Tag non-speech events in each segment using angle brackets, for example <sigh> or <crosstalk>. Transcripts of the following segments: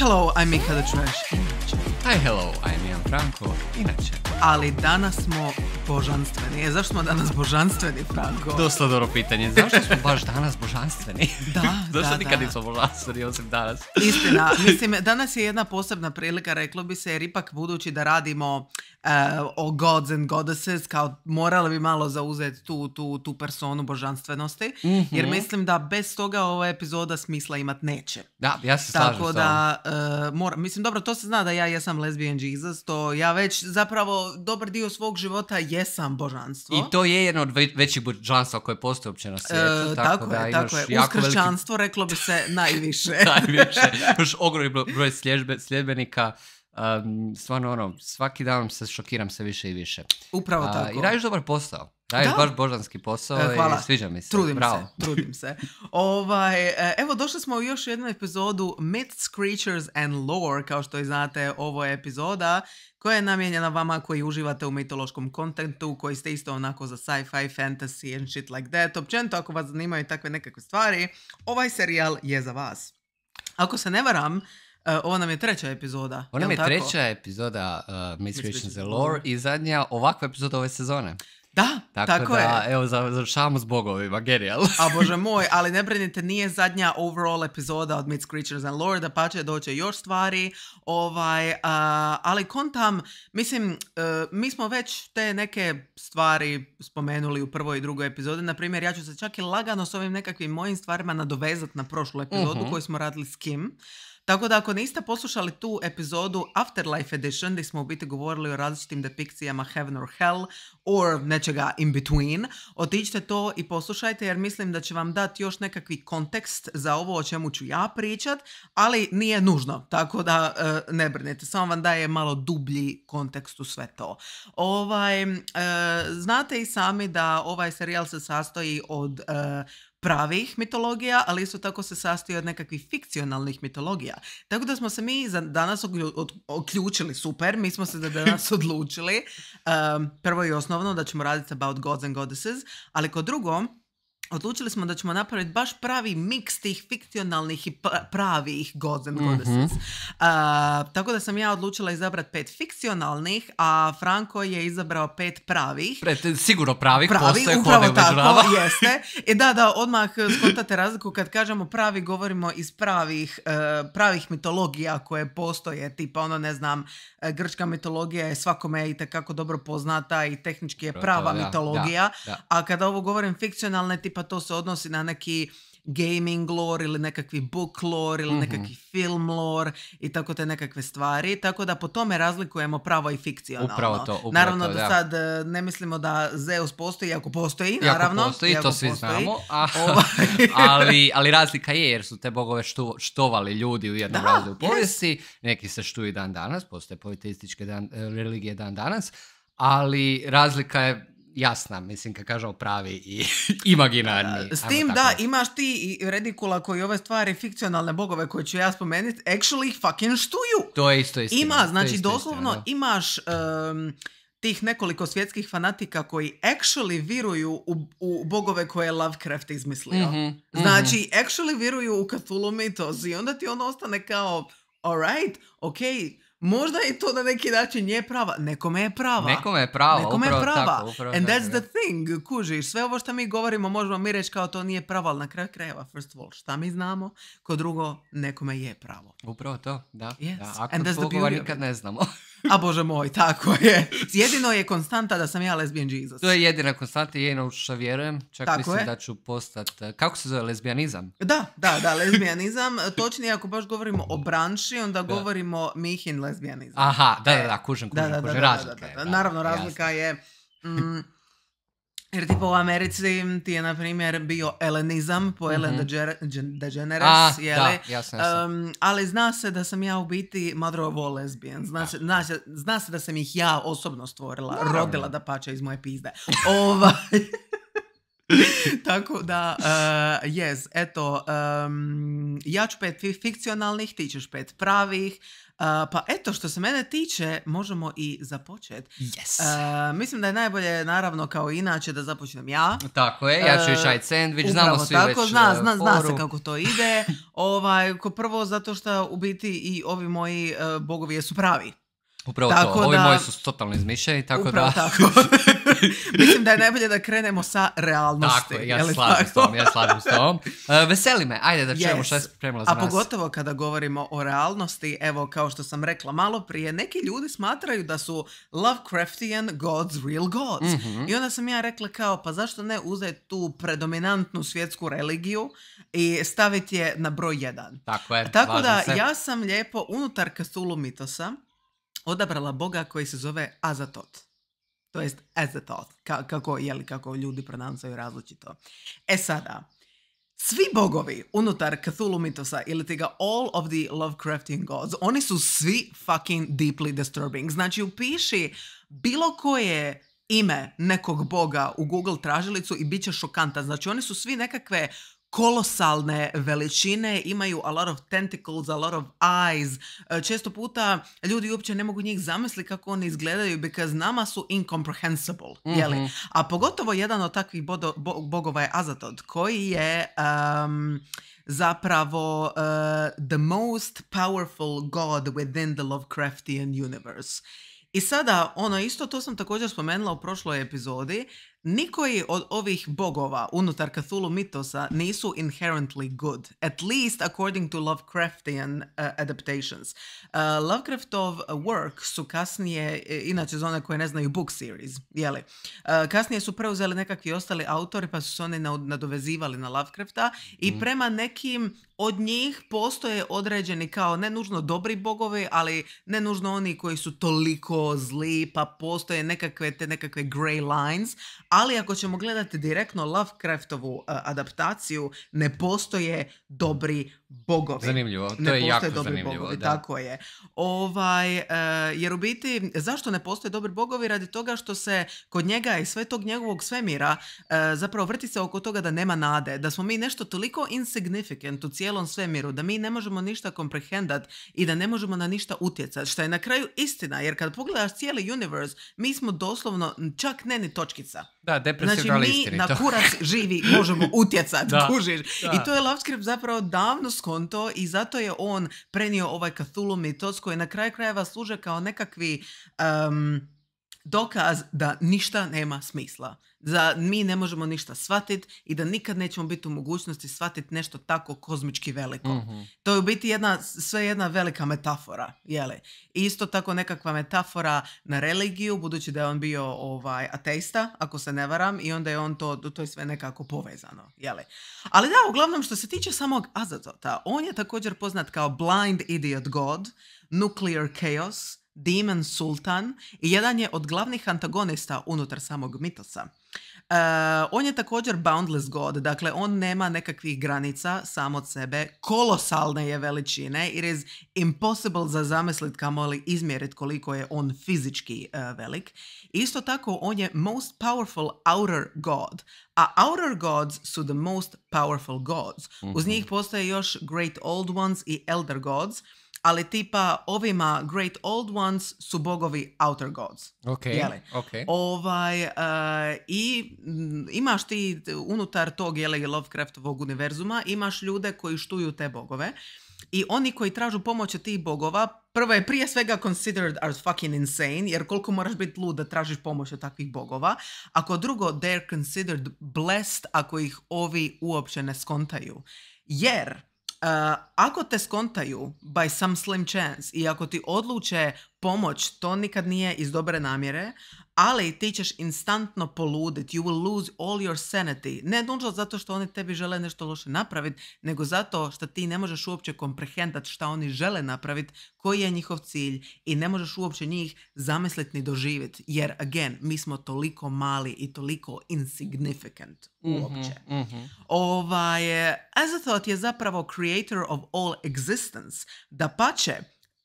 hello, I'm Mika da čuješ. Hi hello, I'm Ian Franko, inače. Ali danas smo božanstveni. E, zašto smo danas božanstveni, Franko? Dosta dobro pitanje. <laughs> Zašto smo baš danas božanstveni? Da, <laughs> da, da, nikad nismo božanstveni osim danas? Istina. <laughs> Mislim, danas je jedna posebna prilika, reklo bi se, jer ipak budući da radimo o gods and goddesses, kao morala bi malo zauzeti tu, tu, tu personu božanstvenosti, mhm. jer mislim da bez toga ova epizoda smisla imat neće. Da, ja se slažem Tako da, eh, mora, mislim, dobro, to se zna da ja jesam lesbian Jesus, to ja već zapravo dobar dio svog života jesam božanstvo. I to je jedno od većih božanstva koje postoje uopće na svijetu. Eh, tako, je, da, tako je. veliki... reklo bi se <laughs> najviše. najviše. Još ogromni broj sljedbenika um, stvarno ono, svaki dan se šokiram sve više i više. Upravo tako. I radiš dobar posao. Radiš baš božanski posao e, i sviđa mi se. Trudim se, trudim se. <laughs> ovaj, e, evo, došli smo u još jednu epizodu Myths, Creatures and Lore, kao što i znate, ovo je epizoda koja je namijenjena vama koji uživate u mitološkom kontentu, koji ste isto onako za sci-fi, fantasy and shit like that. Općenito, ako vas zanimaju takve nekakve stvari, ovaj serijal je za vas. Ako se ne varam, E, ovo nam je treća epizoda. Ovo nam je treća epizoda uh, e, Creatures the Lore i zadnja ovakva epizoda ove sezone. Da, tako, tako da, je. evo, završavamo s bogovima, genijal. A <laughs> bože moj, ali ne brinite, nije zadnja overall epizoda od Myths, Creatures and Lore, da pače će doći još stvari, ovaj, ali kontam, mislim, e, mi smo već te neke stvari spomenuli u prvoj i drugoj epizodi, na primjer, ja ću se čak i lagano s ovim nekakvim mojim stvarima nadovezati na prošlu epizodu mhm. koju smo radili s Kim, tako da ako niste poslušali tu epizodu Afterlife Edition gdje smo u biti govorili o različitim depikcijama Heaven or Hell or nečega in between, otiđite to i poslušajte jer mislim da će vam dati još nekakvi kontekst za ovo o čemu ću ja pričat, ali nije nužno, tako da e, ne brinete, samo vam daje malo dublji kontekst u sve to. Ovaj, e, znate i sami da ovaj serijal se sastoji od e, pravih mitologija, ali isto tako se sastoji od nekakvih fikcionalnih mitologija. Tako da smo se mi za danas oključili super, mi smo se da danas <laughs> odlučili um, prvo i osnovno da ćemo raditi about gods and goddesses, ali kod drugom odlučili smo da ćemo napraviti baš pravi miks tih fikcionalnih i pa, pravih Gods Uh, tako da sam ja odlučila izabrati pet fikcionalnih, a Franko je izabrao pet pravih. Pre, sigurno pravih, pravi, postoje upravo jeste. I <laughs> e, da, da, odmah skontate razliku kad kažemo pravi, govorimo iz pravih, e, pravih mitologija koje postoje, tipa ono ne znam, e, grčka mitologija je svakome i dobro poznata i tehnički je prava mitologija, a kada ovo govorim fikcionalne, tipa pa to se odnosi na neki gaming lore ili nekakvi book lore ili mm nekakvi film lore i tako te nekakve stvari. Tako da po tome razlikujemo pravo i fikcionalno. Upravo to, upravo naravno to, da, sad e, ne mislimo da Zeus postoji, ako postoji, naravno. postoji, to svi znamo. A, ovaj. <laughs> ali, ali razlika je jer su te bogove što, štovali ljudi u jednom da, povijesti. Neki se štuju dan danas, postoje politističke dan, e, religije dan danas. Ali razlika je jasna, mislim, kad kažemo pravi i <laughs> imaginarni. S tim da, imaš ti redikula koji ove stvari, fikcionalne bogove koje ću ja spomenuti, actually fucking štuju. To je isto istina. Ima, znači doslovno imaš... tih nekoliko svjetskih fanatika koji actually viruju u, bogove koje je Lovecraft izmislio. Mhm, mhm. znači, actually viruju u Cthulhu mitos i onda ti ono ostane kao, alright, okej, okay, možda i to na neki način je prava. Nekome je prava. Nekome je prava, Nekome je prava. Tako, upravo And that's the thing, kužiš. Sve ovo što mi govorimo možemo mi reći kao to nije pravo, ali na kraju krajeva, first of all, šta mi znamo, ko drugo, nekome je pravo. Upravo to, da. Yes. da. Ako And ne znamo. <laughs> A bože moj, tako je. Jedino je konstanta da sam ja lesbijan Jesus. To je jedina konstanta, jedino u što vjerujem. Čak mislim da ću postati... Eh, kako se zove, lesbijanizam? Da, da, da, lesbijanizam. <laughs> Točnije, ako baš govorimo o branši, onda govorimo mihin lesbijanizam. Aha, da, da, da, kužem, Razlika je. Naravno, razlika je... Jer tipo u Americi ti je na primjer bio elenizam po mhm. Ellen mm DeGeneres, jeli? Da, jasno, jasno. ali zna se da sam ja u biti mother of all se, zna, se, da sam ih ja osobno stvorila, rodila da pača iz moje pizde. Ovaj... <laughs> Tako da, uh, eh, yes, eto, um, ja ću pet fikcionalnih, ti ćeš pet pravih. Eh, pa eto, što se mene tiče, možemo i započet. Yes. Eh, mislim da je najbolje, naravno, kao inače, da započnem ja. Tako je, ja ću uh, i sandwich, znamo svi tako, već zna, zna, zna se kako to ide. <laughs> ovaj, ko prvo, zato što u biti i ovi moji bogovi su pravi. Upravo tako to, da, ovi moji su totalno izmišljeni, tako upravo da... Tako. <laughs> Mislim da je najbolje da krenemo sa realnosti. Tako, ja slažem s tom, ja slažem s tom. <laughs> E, veseli me, ajde da čujemo što je spremila za A nas. A pogotovo kada govorimo o realnosti, evo kao što sam rekla malo prije, neki ljudi smatraju da su Lovecraftian gods real gods. Mhm. I onda sam ja rekla kao, pa zašto ne uzeti tu predominantnu svjetsku religiju i staviti je na broj jedan. Tako je, Tako da, ja sam lijepo unutar kastulu mitosa, odabrala boga koji se zove Azatot. To jest Azatot, ka- kako, jeli, kako ljudi pronancaju različito. E sada, svi bogovi unutar Cthulhu mitosa ili tega all of the Lovecraftian gods, oni su svi fucking deeply disturbing. Znači upiši bilo koje ime nekog boga u Google tražilicu i bit će šokanta. Znači oni su svi nekakve kolosalne veličine, imaju a lot of tentacles, a lot of eyes. E, često puta ljudi uopće ne mogu njih zamisliti kako oni izgledaju, because nama su incomprehensible, jeli? Mhm. A pogotovo jedan od takvih bogova je Azatod, koji je zapravo e, the most powerful god within the Lovecraftian universe. I sada, ono isto, to sam također spomenula u prošloj epizodi, Nikoji od ovih bogova unutar Cthulhu mitosa nisu inherently good, at least according to Lovecraftian eh, adaptations. Uh, Lovecraftov work su kasnije, eh, inače za one koje ne znaju book series, jeli, kasnije su preuzeli nekakvi ostali autori pa su se oni nadovezivali na Lovecrafta i mhm. prema nekim od njih postoje određeni kao ne nužno dobri bogovi, ali ne nužno oni koji su toliko zli, pa postoje nekakve te nekakve grey lines, ali ako ćemo gledati direktno Lovecraftovu eh, adaptaciju, ne postoje dobri bogovi. Zanimljivo, to ne je jako dobri zanimljivo. Bogovi, Tako je. Ovaj, e, jer u biti, zašto ne postoje dobri bogovi? Radi toga što se kod njega i sve tog njegovog svemira e, zapravo vrti se oko toga da nema nade, da smo mi nešto toliko insignificant u cijelom svemiru, da mi ne možemo ništa komprehendat i da ne možemo na ništa utjecati, što je na kraju istina, jer kad pogledaš cijeli universe, mi smo doslovno čak ne ni točkica. Da, znači, mi na kurac živi možemo <laughs> utjecati, I to je Love zapravo davno konto i zato je on prenio ovaj Cthulhu mitos koji na kraju krajeva služe kao nekakvi dokaz da ništa nema smisla. Da mi ne možemo ništa shvatiti i da nikad nećemo biti u mogućnosti shvatiti nešto tako kozmički veliko. Mhm. To je u biti jedna, sve jedna velika metafora. Jeli? I isto tako nekakva metafora na religiju, budući da je on bio ovaj, ateista, ako se ne varam, i onda je on to, to je sve nekako povezano. Ali da, uglavnom što se tiče samog Azazota, on je također poznat kao Blind Idiot God, Nuclear Chaos, Demon Sultan i jedan je od glavnih antagonista unutar samog mitosa. E, on je također boundless god, dakle on nema nekakvih granica sam od sebe, kolosalne je veličine, it is impossible za zamislit kamoli izmjerit koliko je on fizički e, velik. Isto tako on je most powerful outer god, a outer gods su the most powerful gods. Uz mhm. njih postoje još great old ones i elder gods, ali tipa ovima Great Old Ones su bogovi Outer Gods. Ok, Ovaj, e, I imaš ti unutar tog jeli, Lovecraftovog univerzuma, imaš ljude koji štuju te bogove i oni koji tražu pomoć od tih bogova, prvo je prije svega considered as fucking insane, jer koliko moraš biti lud da tražiš pomoć od takvih bogova. Ako drugo, they're considered blessed ako ih ovi uopće ne skontaju. Jer Eh, ako te skontaju by some slim chance i ako ti odluče pomoć, to nikad nije iz dobre namjere, ali ti ćeš instantno poluditi, you will lose all your sanity. Ne nužno zato što oni tebi žele nešto loše napraviti, nego zato što ti ne možeš uopće komprehendat šta oni žele napravit, koji je njihov cilj i ne možeš uopće njih zamisliti ni doživjeti. Jer, again, mi smo toliko mali i toliko insignificant uopće. Mm-hmm, mm-hmm. Azathoth je zapravo creator of all existence. Da pače,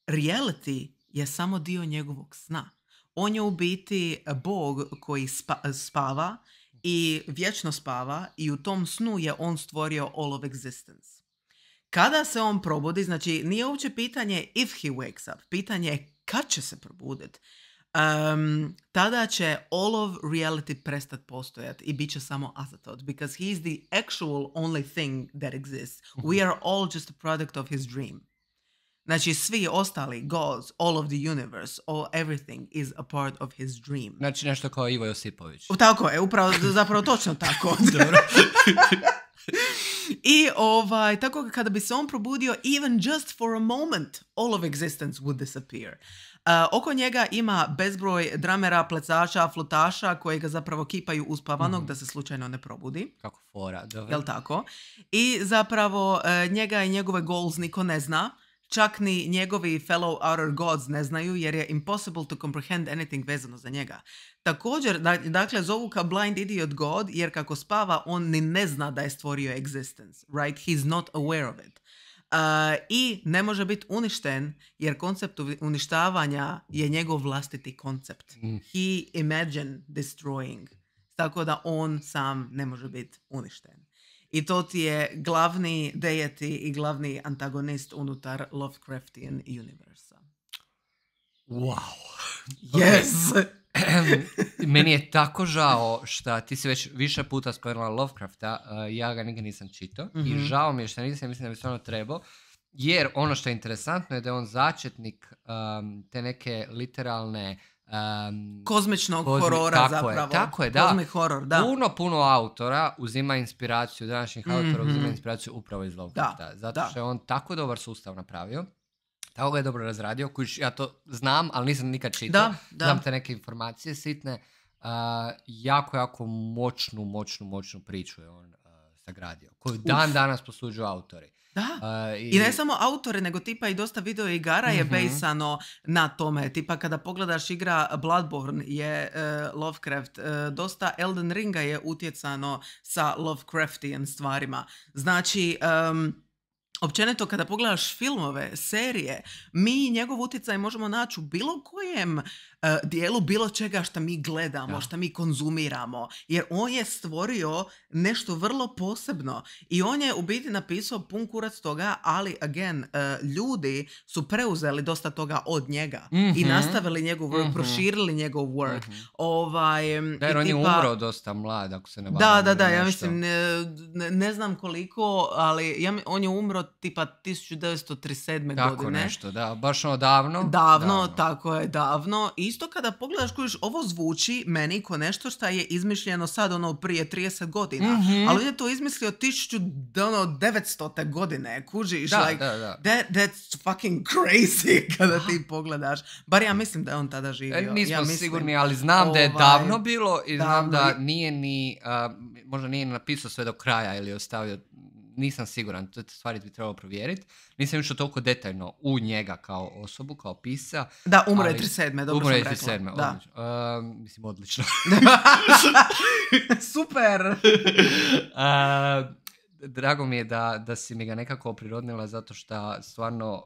reality je samo dio njegovog sna. On je u biti bog koji spava i vječno spava i u tom snu je on stvorio all of existence. Kada se on probudi, znači nije uopće pitanje if he wakes up, pitanje je kad će se probuditi. Um, tada će all of reality prestat postojati i bit će samo azatot because he is the actual only thing that exists. Mhm. We are all just a product of his dream. Znači, svi ostali, gods, all of the universe, all everything is a part of his dream. Znači, nešto kao Ivo Josipović. Tako je, upravo, zapravo točno tako. <laughs> Dobro. <laughs> I ovaj, tako kada bi se on probudio, even just for a moment, all of existence would disappear. Uh, oko njega ima bezbroj dramera, plecača, flutaša koji ga zapravo kipaju uspavanog mhm. da se slučajno ne probudi. Kako fora, dobro. Jel tako? I zapravo uh, njega i njegove goals niko ne zna Čak ni njegovi fellow outer gods ne znaju jer je impossible to comprehend anything vezano za njega. Također, dakle, zovu ka blind idiot god jer kako spava on ni ne zna da je stvorio existence. Right? He's not aware of it. Uh, I ne može biti uništen jer koncept uništavanja je njegov vlastiti koncept. Mm. He imagine destroying. Tako da on sam ne može biti uništen i to ti je glavni dejeti i glavni antagonist unutar Lovecraftian universa. Wow. <laughs> Yes! Meni je tako žao što ti si već više puta spojila Lovecrafta, eh, ja ga nikad nisam čitao i mhm. žao mi je što nisam, mislim da bi stvarno trebao, jer ono što je interesantno je da je on začetnik te neke literalne Um, Kozmičnog kozmi, horora tako zapravo. Je, tako je, da. Kozmi da. Puno, puno autora uzima inspiraciju, današnjih mm autora mhm. uzima inspiraciju upravo iz Lovecrafta. Zato što je on tako dobar sustav napravio. Tako ga je dobro razradio, koji ja to znam, ali nisam nikad čitao. Da, Znam te neke informacije sitne. E, jako, jako moćnu, moćnu, moćnu priču je on uh, sagradio. Koju dan danas posuđuju autori. Da. i... ne samo autore, nego tipa i dosta video igara je mm na tome. Tipa kada pogledaš igra Bloodborne je e, Lovecraft, e, dosta Elden Ringa je utjecano sa Lovecraftian stvarima. Znači... Um, općenito kada pogledaš filmove, serije, mi njegov utjecaj možemo naći u bilo kojem E, dijelu bilo čega što mi gledamo, što mi konzumiramo. Jer on je stvorio nešto vrlo posebno. I on je u biti napisao pun kurac toga, ali again, e, ljudi su preuzeli dosta toga od njega. I mhm. nastavili njegov work, mhm. proširili njegov work. Mhm. Ovaj, jer on je umro dosta mlad, ako se ne Da, da, da, ja mislim, ne, znam koliko, ali on je umro tipa 1937. godine. Tako nešto, da, baš ono Davno, davno. tako je, davno. I isto kada pogledaš kojiš, ovo zvuči meni ko nešto što je izmišljeno sad ono prije 30 godina, mm ali on je to izmislio 1900. Ono, godine, kužiš, da, like, da, da. That, that's fucking crazy <laughs> kada ti pogledaš. Bar ja mislim da je on tada e, živio. nismo ja mislim, sigurni, ali znam da je ovaj, davno bilo i znam da nije ni, možda nije napisao sve do kraja ili ostavio nisam siguran, te stvari bi trebalo provjeriti. Nisam išao toliko detaljno u njega kao osobu, kao pisa. Da, umro je 37. Dobro umro je 37. Odlično. mislim, odlično. <laughs> Super! uh, drago mi je da, da si mi ga nekako prirodnila zato što stvarno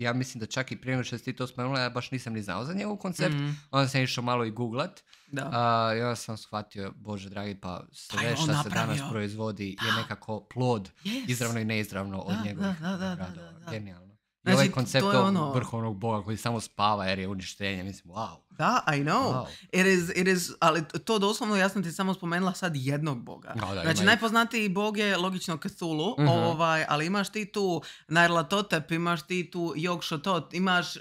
ja mislim da čak i prije što ti to spomenula, ja baš nisam ni znao za njegov koncept. Mhm. Onda sam išao malo i googlat. Da. I onda sam shvatio, bože dragi, pa sve pa što se danas proizvodi je nekako plod, izravno i neizravno od da, njegovih da, Genijalno. I znači, ovaj koncept ono- vrhovnog boga koji samo spava jer je uništenje, mislim, wow. Da, I know. It is, it is, ali to doslovno ja sam ti samo spomenula sad jednog boga. znači, najpoznatiji bog je logično Cthulhu, mhm. ovaj, ali imaš ti tu Narlatotep, imaš ti tu yogg imaš... Eh,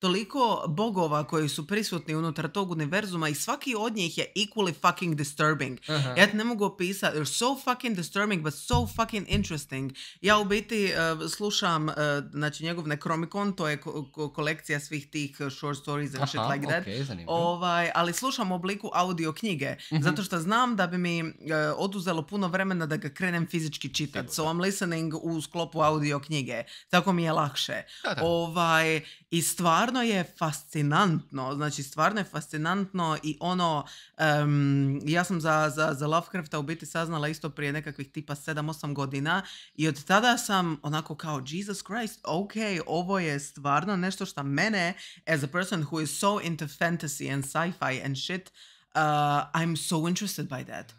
toliko bogova koji su prisutni unutar tog univerzuma i svaki od njih je equally fucking disturbing. Aha. Ja ne mogu opisati. They're so fucking disturbing but so fucking interesting. Ja u biti eh, slušam uh, znači njegov Necromicon, to je kolekcija svih tih eh, short stories and shit like that. ovaj, ali slušam u obliku audio knjige mhm. zato što znam da bi mi oduzelo puno vremena da ga krenem fizički čitati. So I'm listening u sklopu audio knjige. Tako mi je lakše. Da, Ovaj, I stvar stvarno je fascinantno, znači stvarno je fascinantno i ono, ja sam za, za, za Lovecrafta u biti saznala isto prije nekakvih tipa 7-8 godina i od tada sam onako kao Jesus Christ, ok, ovo je stvarno nešto što mene as a person who is so into fantasy and sci-fi and shit, uh, I'm so interested by that.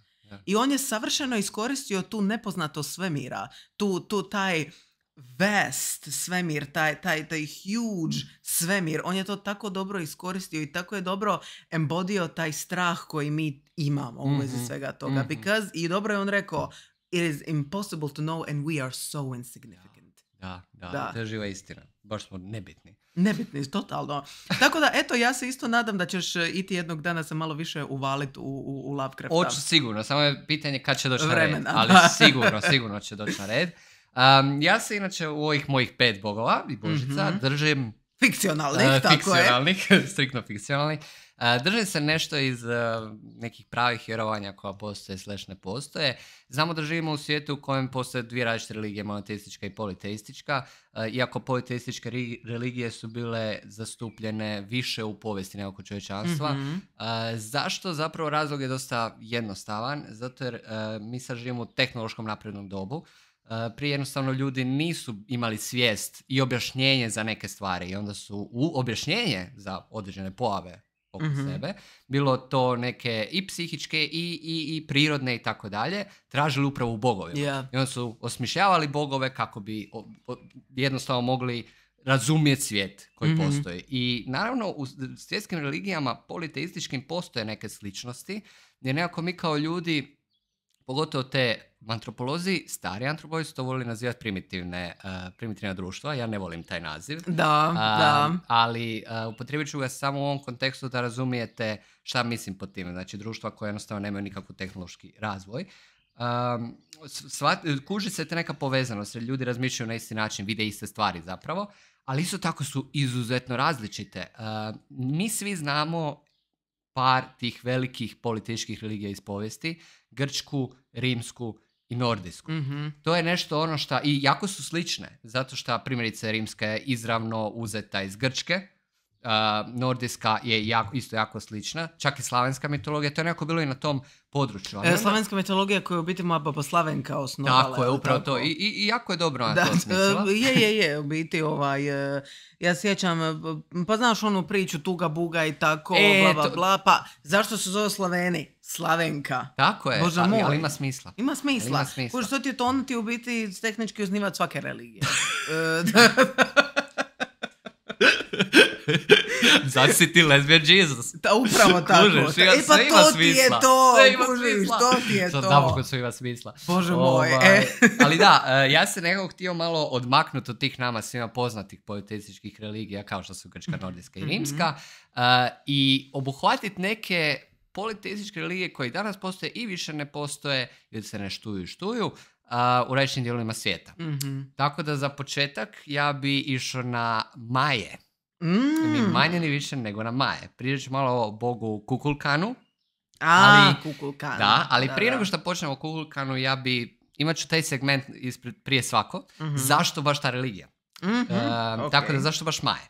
I on je savršeno iskoristio tu nepoznato svemira, tu, tu taj vest, svemir, taj, taj, taj huge mm. svemir, on je to tako dobro iskoristio i tako je dobro embodio taj strah koji mi imamo u vezi mm-hmm. svega toga. mm Because, I dobro je on rekao, it is impossible to know and we are so insignificant. Da, da, to je živa istina. Baš smo nebitni. Nebitni, totalno. Tako da, eto, ja se isto nadam da ćeš e, iti jednog dana se malo više uvaliti u, u, u Lovecrafta. sigurno, samo je pitanje kad će doći na red. Ali sigurno, sigurno će doći na red ja se inače u ovih mojih pet bogova i božica mhm. držim... Eh, fikcionalnih, uh, tako je. <laughs> striktno fikcionalnih. držim se nešto iz eh, nekih pravih vjerovanja koja postoje, slash ne postoje. Znamo da živimo u svijetu u kojem postoje dvije različite religije, monoteistička i politeistička. Eh, iako politeističke religije su bile zastupljene više u povijesti nego čovječanstva. mm Zašto? Zapravo razlog je dosta jednostavan. Zato jer mi sad živimo u tehnološkom naprednom dobu E, prije jednostavno ljudi nisu imali svijest i objašnjenje za neke stvari i onda su u objašnjenje za određene pojave oko mhm. sebe, bilo to neke i psihičke i, i, i prirodne i tako dalje, tražili upravo u bogovima. Yeah. I onda su osmišljavali bogove kako bi o, jednostavno mogli razumjeti svijet koji mm postoji. I naravno u svjetskim religijama politeističkim postoje neke sličnosti, jer nekako mi kao ljudi pogotovo te antropolozi, stari antropolozi su to volili nazivati primitivne, eh, primitivna društva, ja ne volim taj naziv. Da, da. Ali uh, upotrijebit ću ga samo u ovom kontekstu da razumijete šta mislim pod time. Znači društva koja jednostavno nemaju nikakvu tehnološki razvoj. Um, kuži se te neka povezanost, jer ljudi razmišljaju na isti način, vide iste stvari zapravo, ali isto tako su izuzetno različite. Ehm, mi svi znamo par tih velikih političkih religija iz povijesti, grčku, rimsku i nordijsku. Mhm. To je nešto ono što, i jako su slične, zato što primjerice rimska je izravno uzeta iz grčke, Nordiska nordijska je jako, isto jako slična, čak i slavenska mitologija, to je nekako bilo i na tom području. E, slavenska mitologija koju u biti moja Slavenka osnovala. Tako je, upravo to. I, I, jako je dobro da, e, Je, je, je, u biti ovaj, e, ja sjećam, e, pa znaš onu priču Tuga Buga i tako, e, bla, bla, pa zašto se zove Slaveni? Slavenka. Tako je, ali, ima smisla. Ima smisla. smisla. ti je to, ono ti u biti tehnički uznivač svake religije. <laughs> <laughs> Zato <laughs> si ti lesbian Jesus. upravo <laughs> tako. e pa to ti je to, to ti je to. Sad kod Bože moj, ovaj, e. <laughs> Ali da, e, ja se nekako htio malo odmaknuti od tih nama svima poznatih politističkih religija, kao što su grčka, mhm. nordijska i rimska, e, i obuhvatiti neke politističke religije koje danas postoje i više ne postoje, ili se ne štuju i štuju, u različitim dijelovima svijeta. Mhm. Tako da za početak ja bi išao na Maje. Mm. Ni manje ni više nego na Maje. Pričat malo o Bogu Kukulkanu. A, ali, Kukulkanu. Da, ali prije nego što počnemo o Kukulkanu, ja bi, imat ću taj segment ispred, prije svako, mhm. zašto baš ta religija? Mhm, ehm, tako da, zašto baš Maje?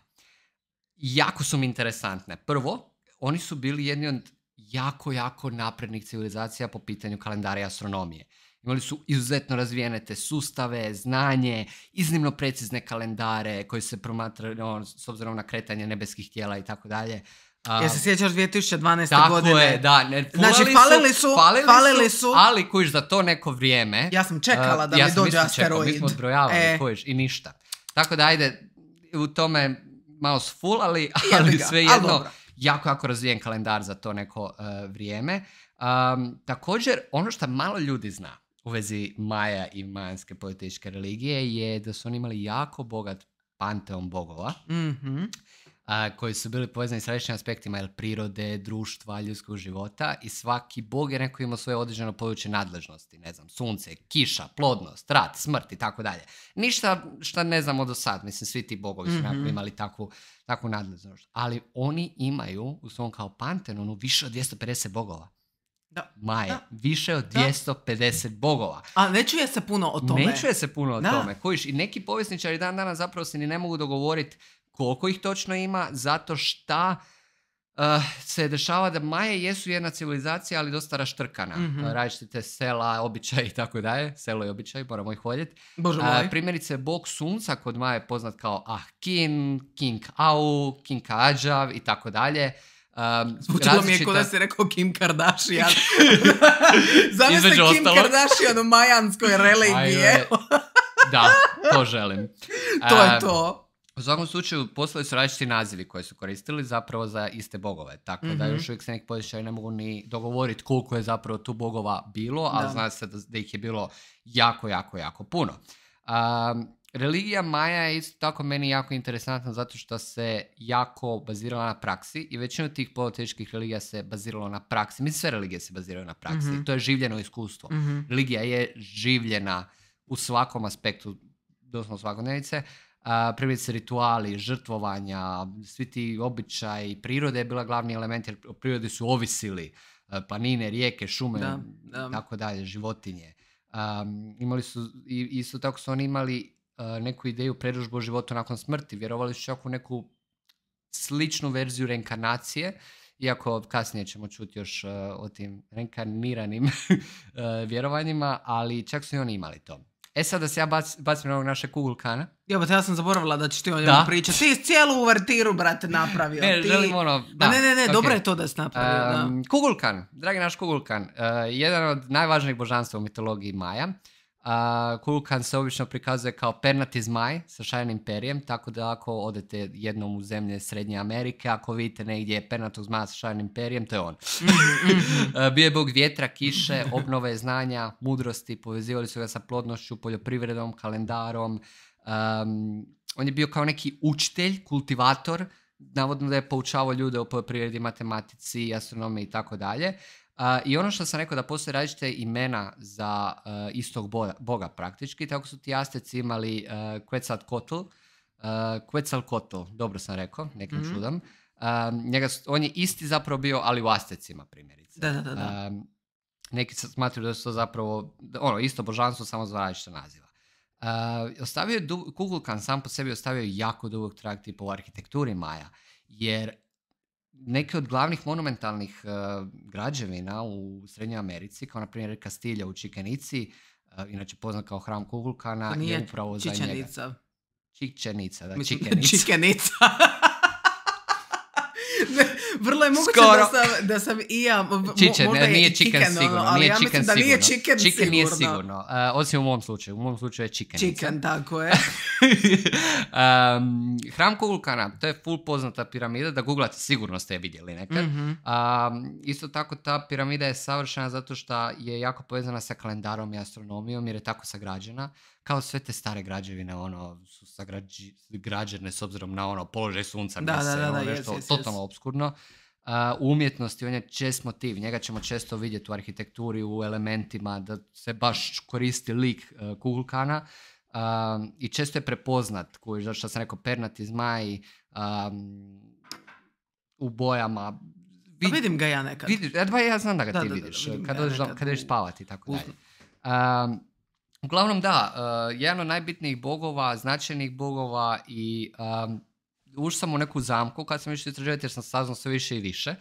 Jako su mi interesantne. Prvo, oni su bili jedni od jako, jako naprednih civilizacija po pitanju kalendara i astronomije. Imali su izuzetno razvijene te sustave, znanje, iznimno precizne kalendare koji se promatraju ono, s obzirom na kretanje nebeskih tijela i tako dalje. ja se sjećaš 2012. Tako godine. da. znači, falili su, falili, su, ali kojiš za to neko vrijeme. Ja sam čekala da uh, mi dođe asteroid. mi smo odbrojavali, e. i ništa. Tako da, ajde, u tome malo su <laughs> ali, ali svejedno jako, jako razvijen kalendar za to neko e, vrijeme. također, ono što malo ljudi zna, u vezi Maja i majanske političke religije je da su oni imali jako bogat panteon bogova mhm. a, koji su bili povezani s različitim aspektima jel, prirode, društva, ljudskog života i svaki bog je neko imao svoje određeno područje nadležnosti, ne znam, sunce, kiša, plodnost, rat, smrt i tako dalje. Ništa što ne znamo do sad, mislim svi ti bogovi su mm imali takvu, takvu nadležnost, ali oni imaju u svom kao panteonu više od 250 bogova. Da. Maje, više od 250 bogova. A ne čuje se puno o tome. Ne čuje se puno o tome. Kojiš, I neki povjesničari dan danas zapravo se ni ne mogu dogovoriti koliko ih točno ima, zato šta eh, se dešava da Maje jesu jedna civilizacija, ali dosta raštrkana. mm sela, običaj i tako dalje. Selo i običaj, moramo ih voljeti. Uh, primjerice, bog sunca kod Maje je poznat kao Ahkin, King Au, King Kađav i tako dalje. Um, Zvučilo mi je kod da si rekao Kim Kardashian. <laughs> Zamisli Kim ostalo. Kardashian u majanskoj religije. da, to želim. <laughs> to je to. U svakom slučaju, postoje su različiti nazivi koje su koristili zapravo za iste bogove. Tako da mhm. još uvijek se neki ne mogu ni dogovoriti koliko je zapravo tu bogova bilo, ali zna se da, da ih je bilo jako, jako, jako puno. Um, Religija Maja je isto tako meni jako interesantna zato što se jako bazirala na praksi i većina tih političkih religija se bazirala na praksi. Mislim, sve religije se baziraju na praksi. Mhm. To je življeno iskustvo. Mhm. Religija je življena u svakom aspektu, doslovno svakodnevice. Primjerice rituali, žrtvovanja, svi ti običaj, prirode je bila glavni element jer o prirodi su ovisili e, planine, rijeke, šume, da, tako dalje, životinje. imali su, isto tako su oni imali neku ideju predružbu o životu nakon smrti. Vjerovali su čak u neku sličnu verziju reinkarnacije, iako kasnije ćemo čuti još o tim reinkarniranim <laughs> vjerovanjima, ali čak su i oni imali to. E sad da se ja bacim na ovog naše kugulkana. Pa ja sam zaboravila da ćeš ti o njemu pričati. Ti cijelu uvertiru, brate, napravio. ne, želim ono... Ne, ne, ne, dobro je to da si napravio. Kugulkan, dragi naš Kugulkan, e, jedan od najvažnijih božanstva u mitologiji Maja a, se obično prikazuje kao pernati zmaj sa šajnim perijem, tako da ako odete jednom u zemlje Srednje Amerike, ako vidite negdje pernatog zmaja sa šajnim perijem, to je on. Mhm, mhm. <laughs> Bio je bog vjetra, kiše, obnove znanja, mudrosti, povezivali su ga sa plodnošću, poljoprivredom, kalendarom. on je bio kao neki učitelj, kultivator, navodno da je poučavao ljude o poljoprivredi, matematici, astronomiji i tako dalje. I ono što sam rekao da postoje različite imena za e, istog boga, praktički, tako su ti Azteci imali uh, Quetzalcoatl, e, Quetzalcoatl, dobro sam rekao, nekim mm-hmm. čudom. njega, on je isti zapravo bio, ali u Aztecima primjerice. Da, da, da. neki se smatruju da su to zapravo, ono, isto božanstvo, samo za različite naziva. ostavio je, Kukulkan sam po sebi ostavio jako dugog trag tipa u arhitekturi Maja, jer neke od glavnih monumentalnih e, građevina u Srednjoj Americi, kao na primjer Kastilja u Čikenici, e, inače poznat kao hram Kukulkana, pa je upravo čičenica. za da, Čikenica. čikenica. <laughs> ne, vrlo je moguće da sam, da sam i ja... Čiče, možda ne, nije je chicken, chicken ono, sigurno. ali nije ja chicken da nije chicken sigurno. Chicken nije sigurno. Uh, osim u mom slučaju. U mom slučaju je chicken. Chicken, <laughs> tako je. um, hram vulkana, to je full poznata piramida, da googlate sigurno ste je vidjeli nekad. Mm-hmm. isto tako ta piramida je savršena zato što je jako povezana sa kalendarom i astronomijom jer je tako sagrađena kao sve te stare građevine ono su sagrađi, građene s obzirom na ono položaj sunca, da, mjese, da, da, ono, totalno obskurno. U umjetnosti, on je čest motiv, njega ćemo često vidjeti u arhitekturi, u elementima, da se baš koristi lik uh, uh, i često je prepoznat, koji, što sam rekao, pernati zmaj, u bojama, pa vidim ga ja nekad. ja znam da ga ti da, vidiš, kad, spavati tako Uglavnom da, uh, jedan od najbitnijih bogova, značajnih bogova i e, ušao sam u neku zamku kad sam išao istraživati jer sam saznao sve više i više.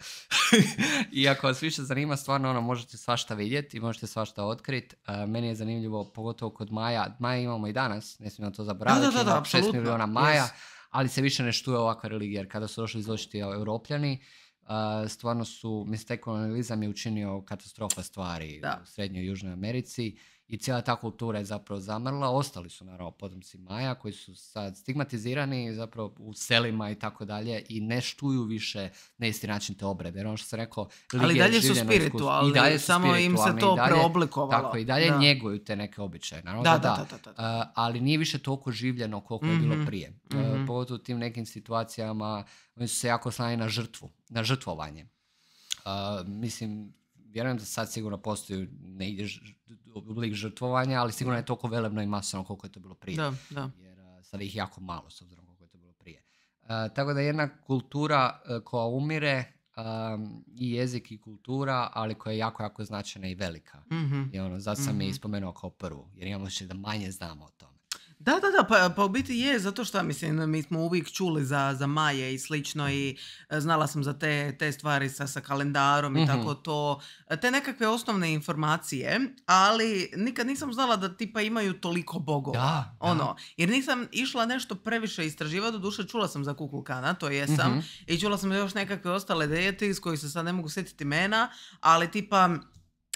<laughs> I ako vas više zanima, stvarno ono, možete svašta vidjeti i možete svašta otkriti. E, meni je zanimljivo, pogotovo kod Maja, Maja imamo i danas, ne smijemo to zaboraviti, da, da, da, da 6 Maja, ali se više ne štuje ovakva religija jer kada su došli izločiti europljani, stvarno su, mislim, taj kolonializam je učinio katastrofa stvari da. u Srednjoj i Južnoj Americi i cijela ta kultura je zapravo zamrla. Ostali su naravno potomci Maja koji su sad stigmatizirani zapravo u selima i tako dalje i ne štuju više na isti način te obrede. Jer ono što sam rekao... Ali dalje su spiritualni, i dalje samo im se to dalje, preoblikovalo. Tako, i dalje da. njeguju te neke običaje. Naravno da, da, da, uh, ali nije više toliko življeno koliko je bilo mhm, prije. mm pogotovo u tim nekim situacijama oni su se jako slani na žrtvu, na žrtvovanje. Uh, mislim, vjerujem da sad sigurno postoji ne oblik žrtvovanja, ali sigurno je toliko velebno i masovno koliko je to bilo prije. Da, da. Jer sad ih jako malo s obzirom koliko je to bilo prije. tako da jedna kultura e, koja umire i jezik i kultura, ali koja je jako, jako značajna i velika. mm ono, zato sam mm-hmm. je mhm. ispomenuo kao prvu, jer imamo što da manje znamo o tome. Da, da, da, pa, pa u biti je, zato što mislim, mi smo uvijek čuli za, za maje i slično i mhm. e, znala sam za te, te stvari sa, sa kalendarom i tako mhm. to, e, te nekakve osnovne informacije, ali nikad nisam znala da tipa imaju toliko bogova, da, ono, jer nisam išla nešto previše istraživati, duše čula sam za Kukulkana, to jesam, mm i čula sam još nekakve ostale dejete iz kojih se sad ne mogu sjetiti imena, ali tipa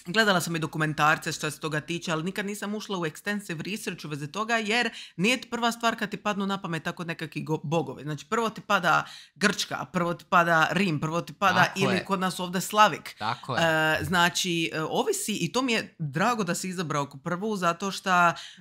Gledala sam i dokumentarce što se toga tiče, ali nikad nisam ušla u extensive research u vezi toga jer nije prva stvar kad ti padnu na pamet tako nekakvi bogovi. Znači prvo ti pada Grčka, prvo ti pada Rim, prvo ti pada tako ili kod nas ovdje Slavik. Tako je. E, znači e, ovisi i to mi je drago da si izabrao prvu zato što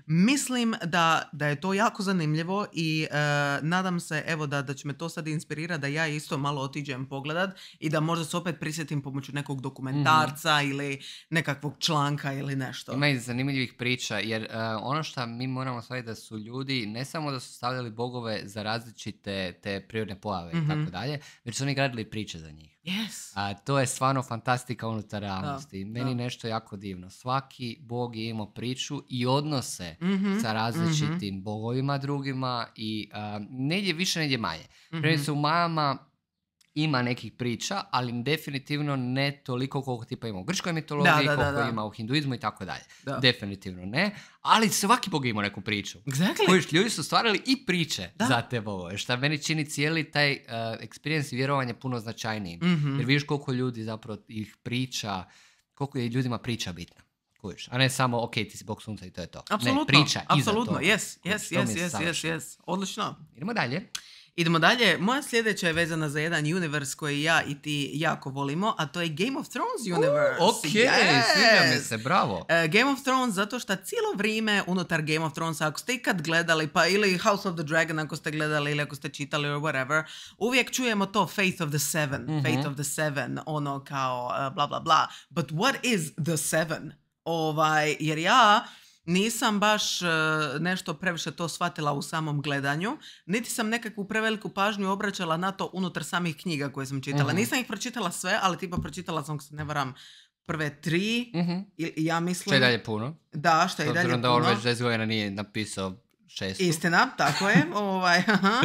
mislim da, da je to jako zanimljivo i e, nadam se evo da, da će me to sad inspirirati da ja isto malo otiđem pogledat i da možda se opet prisjetim pomoću nekog mhm. dokumentarca ili nekakvog članka ili nešto. Ima i zanimljivih priča, jer e, ono što mi moramo shvatiti da su ljudi, ne samo da su stavljali bogove za različite te prirodne pojave i tako mhm. dalje, već su oni gradili priče za njih. Yes. A, to je stvarno fantastika unutar realnosti. Da, Meni da. nešto jako divno. Svaki bog je imao priču i odnose mhm, sa mhm. različitim bogovima drugima i uh, negdje više, negdje manje. Mm-hmm. u Majama ima nekih priča, ali definitivno ne toliko koliko tipa ima u grčkoj mitologiji, da, koliko ima u hinduizmu i tako dalje. Definitivno ne, ali svaki bog ima neku priču. Exactly. ljudi su stvarali i priče za te bogove, što meni čini cijeli taj uh, experience i vjerovanje puno značajnijim. mm Jer vidiš koliko ljudi zapravo ih priča, koliko je ljudima priča bitna. Kojiš, a ne samo, ok, ti si bog sunca i to je to. Apsolutno, ne, priča apsolutno, yes, yes, yes, yes, yes, yes, odlično. Idemo dalje. Idemo dalje. Moja sljedeća je vezana za jedan univerz koji ja i ti jako volimo, a to je Game of Thrones universe. Uh, ok, mi se, bravo. E, Game of Thrones zato što cijelo vrijeme unutar Game of Thrones, ako ste ikad gledali, pa ili House of the Dragon ako ste gledali ili ako ste čitali or whatever, uvijek čujemo to Faith of the Seven, mhm. Faith of the Seven, ono kao e, bla bla bla. But what is the Seven? Ovaj, jer ja nisam baš e, nešto previše to shvatila u samom gledanju, niti sam nekakvu preveliku pažnju obraćala na to unutar samih knjiga koje sam čitala. Mhm. Nisam ih pročitala sve, ali tipa pročitala sam, se ne varam, prve tri, mm-hmm. ja mislim... Što je dalje puno. Da, što je dalje puno. da Orveć na nije napisao šestu. Istina, tako je. <laughs> ovaj, aha.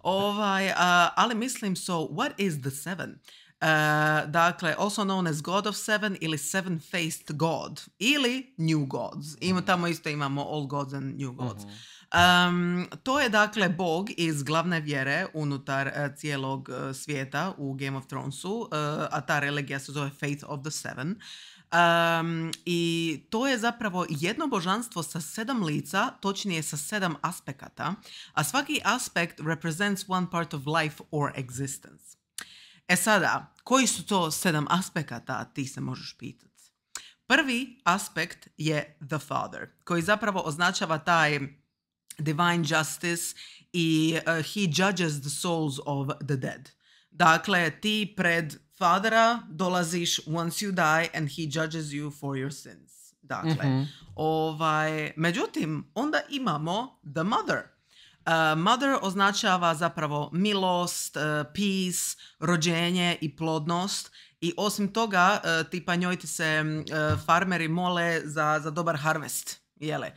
ovaj, uh, ali mislim, so what is the seven? Eh, dakle, also known as God of Seven ili Seven Faced God ili New Gods. Ima, mhm. tamo isto imamo All Gods and New Gods. Um, to je dakle bog iz glavne vjere unutar eh, cijelog eh, svijeta u Game of Thronesu, a ta religija se zove Faith of the Seven. Um, I to je zapravo jedno božanstvo sa sedam lica, točnije sa sedam aspekata, a svaki aspekt represents one part of life or existence. E sada, koji su to sedam aspekata, ti se možeš pitati. Prvi aspekt je the father, koji zapravo označava taj divine justice i uh, he judges the souls of the dead. Dakle, ti pred fathera dolaziš once you die and he judges you for your sins. Dakle, mm ovaj, međutim, onda imamo the mother, E, mother označava zapravo milost, e, peace, rođenje i plodnost i osim toga tipa e, njoj ti se farmeri mole za, za dobar harvest. Jele.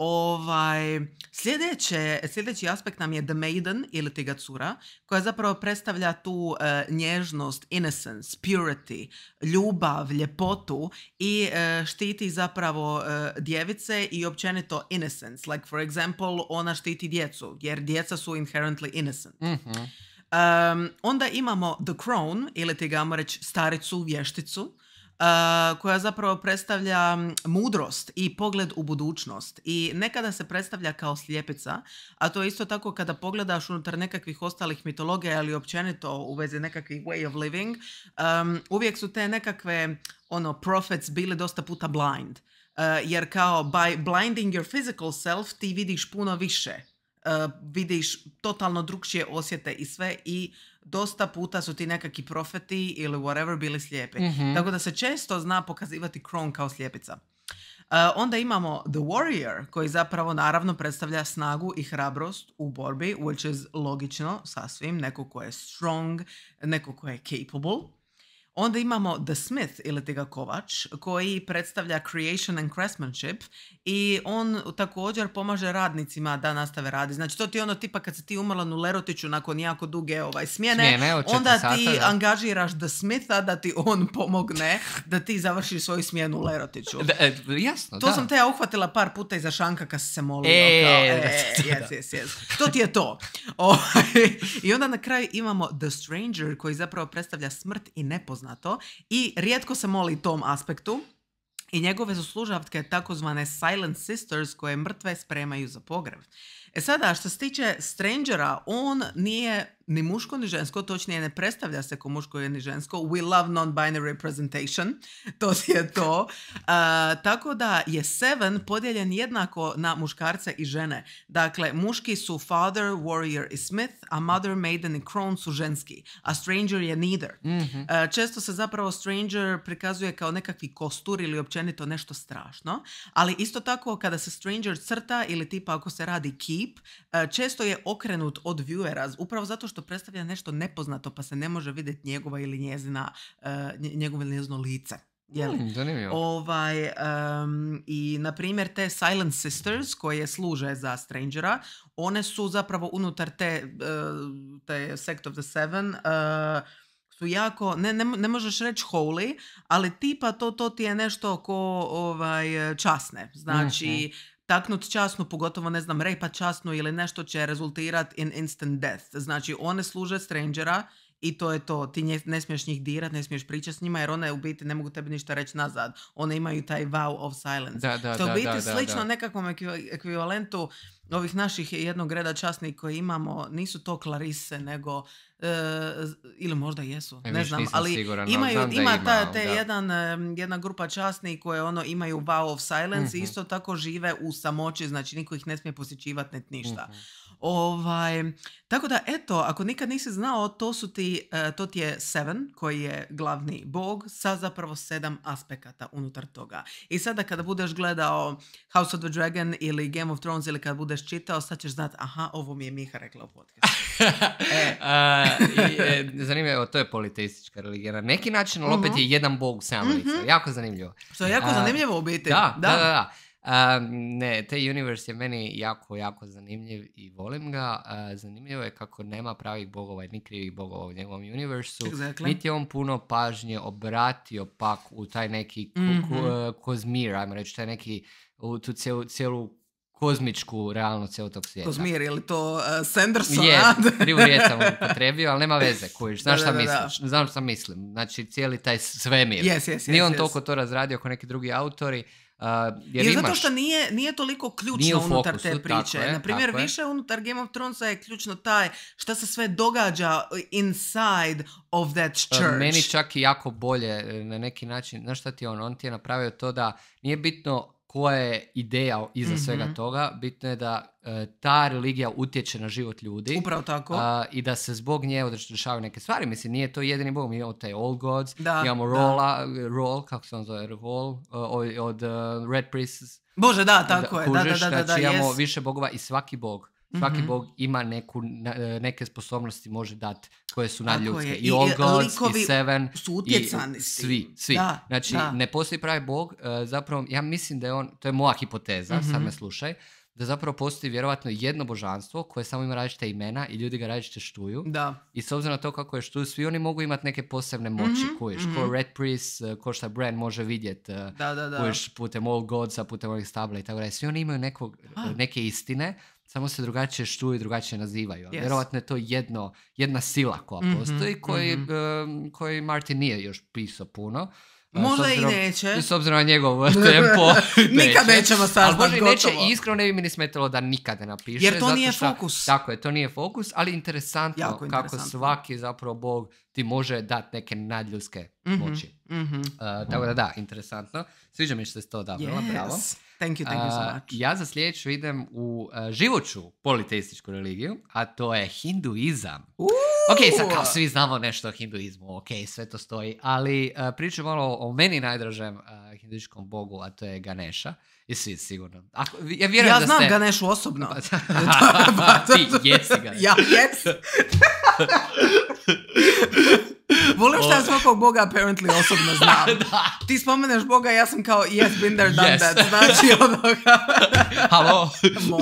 Ovaj, sljedeće, sljedeći aspekt nam je The Maiden ili Tiga cura, koja zapravo predstavlja tu e, nježnost, innocence, purity, ljubav, ljepotu i e, štiti zapravo e, djevice i općenito innocence. Like for example, ona štiti djecu, jer djeca su inherently innocent. mm Um, onda imamo The crone ili ti starecu reći staricu, vješticu, Eh, koja zapravo predstavlja mudrost i pogled u budućnost i nekada se predstavlja kao slijepica, a to je isto tako kada pogledaš unutar nekakvih ostalih mitologija ili općenito u vezi nekakvih way of living, um, uvijek su te nekakve ono prophets bile dosta puta blind. Eh, jer kao by blinding your physical self ti vidiš puno više. Eh, vidiš totalno drugčije osjete i sve i dosta puta su ti nekakvi profeti ili whatever bili slijepi. mm Tako da se često zna pokazivati Kron kao slijepica. E, onda imamo The Warrior, koji zapravo naravno predstavlja snagu i hrabrost u borbi, which is logično sasvim, neko ko je strong, neko ko je capable. Onda imamo The Smith ili Tiga Kovač koji predstavlja Creation and Craftsmanship i on također pomaže radnicima da nastave radi. Znači to ti je ono tipa kad se ti umrla u Lerotiću nakon jako duge ovaj smjene, onda ti da. angažiraš The Smitha da ti on pomogne da ti završiš svoju smjenu u Lerotiću. Da, e, jasno, to sam te ja uhvatila par puta iza šanka kad se molio. E, e To ti je to. <laughs> Ovaj, I onda na kraju imamo The Stranger koji zapravo predstavlja smrt i nepoznat na to i rijetko se moli tom aspektu i njegove zaslužavke takozvane Silent Sisters koje mrtve spremaju za pogreb. E sada, što se tiče Strangera, on nije ni muško ni žensko, točnije ne predstavlja se kao muško ni žensko. We love non-binary representation, <laughs> to je to. <laughs> tako da je Seven podijeljen jednako na muškarce i žene. Dakle, muški su father, warrior i smith, a mother, maiden i crone su ženski, a stranger je neither. mm često se zapravo stranger prikazuje kao nekakvi kostur ili općenito nešto strašno, ali isto tako kada se stranger crta ili tipa ako se radi keep, često je okrenut od viewera, upravo zato što što predstavlja nešto nepoznato pa se ne može vidjeti njegova ili njezina, e, njegovo ili njezino lice. Mm, ovaj, I, na primjer, te Silent Sisters koje služe za Strangera, one su zapravo unutar te, e, te Sect of the Seven e, su jako, ne, ne, možeš reći holy, ali tipa to, to ti je nešto ko ovaj, časne. Znači, mhm taknut časnu, pogotovo ne znam, rejpa časnu ili nešto će rezultirat in instant death. Znači, one služe strangera i to je to. Ti ne smiješ njih dirat, ne smiješ pričati s njima jer one u biti ne mogu tebi ništa reći nazad. One imaju taj vow of silence. Da, da, je u biti slično nekakvom ekvivalentu ovih naših jednog reda časnih koji imamo, nisu to klarise, nego e, ili možda jesu, e, ne znam, ali imaju, ima, jedan, e, jedna grupa časnih koje ono imaju vow of silence i mhm. isto tako žive u samoći, znači niko ih ne smije posjećivati, ništa. Mhm. Ovaj, tako da, eto, ako nikad nisi znao, to, su ti, e, to ti je Seven, koji je glavni bog, sa zapravo sedam aspekata unutar toga. I sada kada budeš gledao House of the Dragon ili Game of Thrones ili kada budeš čitao, sad ćeš znati, aha, ovo mi je Miha rekla u podcastu. <laughs> E. e. zanimljivo, to je politeistička religija. Na neki način, ali opet mhm. je jedan bog u sedam mhm. Jako zanimljivo. Što je jako zanimljivo u biti. da, da. da ne, te universe je meni jako, jako zanimljiv i volim ga. zanimljivo je kako nema pravih bogova i ni krivih bogova u njegovom universu. Niti je on puno pažnje obratio pak u taj neki mhm. kozmir, ajmo reći, taj neki, u tu cijelu, cijelu kozmičku realnost cijelog tog svijeta. Kozmir, je li to uh, Sanderson? Je, <laughs> krivu riječ sam ali nema veze, kojiš, znaš šta misliš, znam šta mislim. Znači, cijeli taj svemir. Yes, Nije on yes. toliko to razradio kao neki drugi autori, Uh, jer I zato što nije, nije toliko ključno nije fokusu, unutar te priče. Na primjer, više unutar Game of Thronesa je ključno taj šta se sve događa inside of that e, church. Meni čak i jako bolje e, na neki način. Znaš šta ti je on? On ti je napravio to da nije bitno koja je ideja iza mm-hmm. svega toga, bitno je da e, ta religija utječe na život ljudi. Upravo tako. A, I da se zbog nje odrešavaju neke stvari. Mislim, nije to jedini bog. Mi imamo taj All Gods, da, imamo Rolla, Roll, kako se on zove, Roll, e, od, uh, Red Priests. Bože, da, tako da, je. Kužeš, da, da, da, znači, da, imamo yes. više bogova i svaki bog Svaki mhm. bog ima neku, e, neke sposobnosti može dati koje su nadljudske. I, e, All Gods, i Seven, su utjecani svi. svi. znači, ne postoji pravi bog. E, zapravo, ja mislim da je on, to je moja hipoteza, mm sad me slušaj, da zapravo postoji vjerojatno jedno božanstvo koje samo ima različita imena i ljudi ga različite štuju. Da. I s obzirom na to kako je štuju, svi oni mogu imati neke posebne moći mm-hmm, koješ. mm Red Priest, ko šta Bran može vidjet da, da, da. putem All Godsa, putem ovih stabla i tako da. Svi oni imaju neko, neke istine samo se drugačije štuju i drugačije nazivaju. Yes. Vjerojatno je to jedno, jedna sila koja mm-hmm, postoji, koji, mm-hmm. koji Martin nije još pisao puno. E, možda i neće. S obzirom na njegov <laughs> tempo. nikad neće. nećemo saznat, možda i neće, iskreno ne bi mi ni smetalo da nikada napiše. Jer to zato nije fokus. Tako je, to nije fokus, ali interesantno, interesantno kako svaki zapravo Bog ti može dati neke nadljudske mhm, moći. Mm-hmm. Uh, tako da da, interesantno. Sviđa mi što ste to odabrala, yes. bravo. Thank you, thank you so much. ja za sljedeću idem u uh, e, živuću politeističku religiju, a to je hinduizam. Uh! Ok, sad kao svi znamo nešto o hinduizmu, ok, sve to stoji, ali uh, e, pričam malo o meni najdražem uh, bogu, a to je Ganesha. I svi sigurno. ja, ja znam ste... Ganešu osobno. Pa, <laughs> <laughs> Ti jesi Ganesha. Ja, <laughs> Volim što ja svakog Boga apparently osobno <laughs> znam. Ti spomeneš Boga, ja sam kao yes, been there, done yes. that. Znači <laughs> ono <laughs> Halo,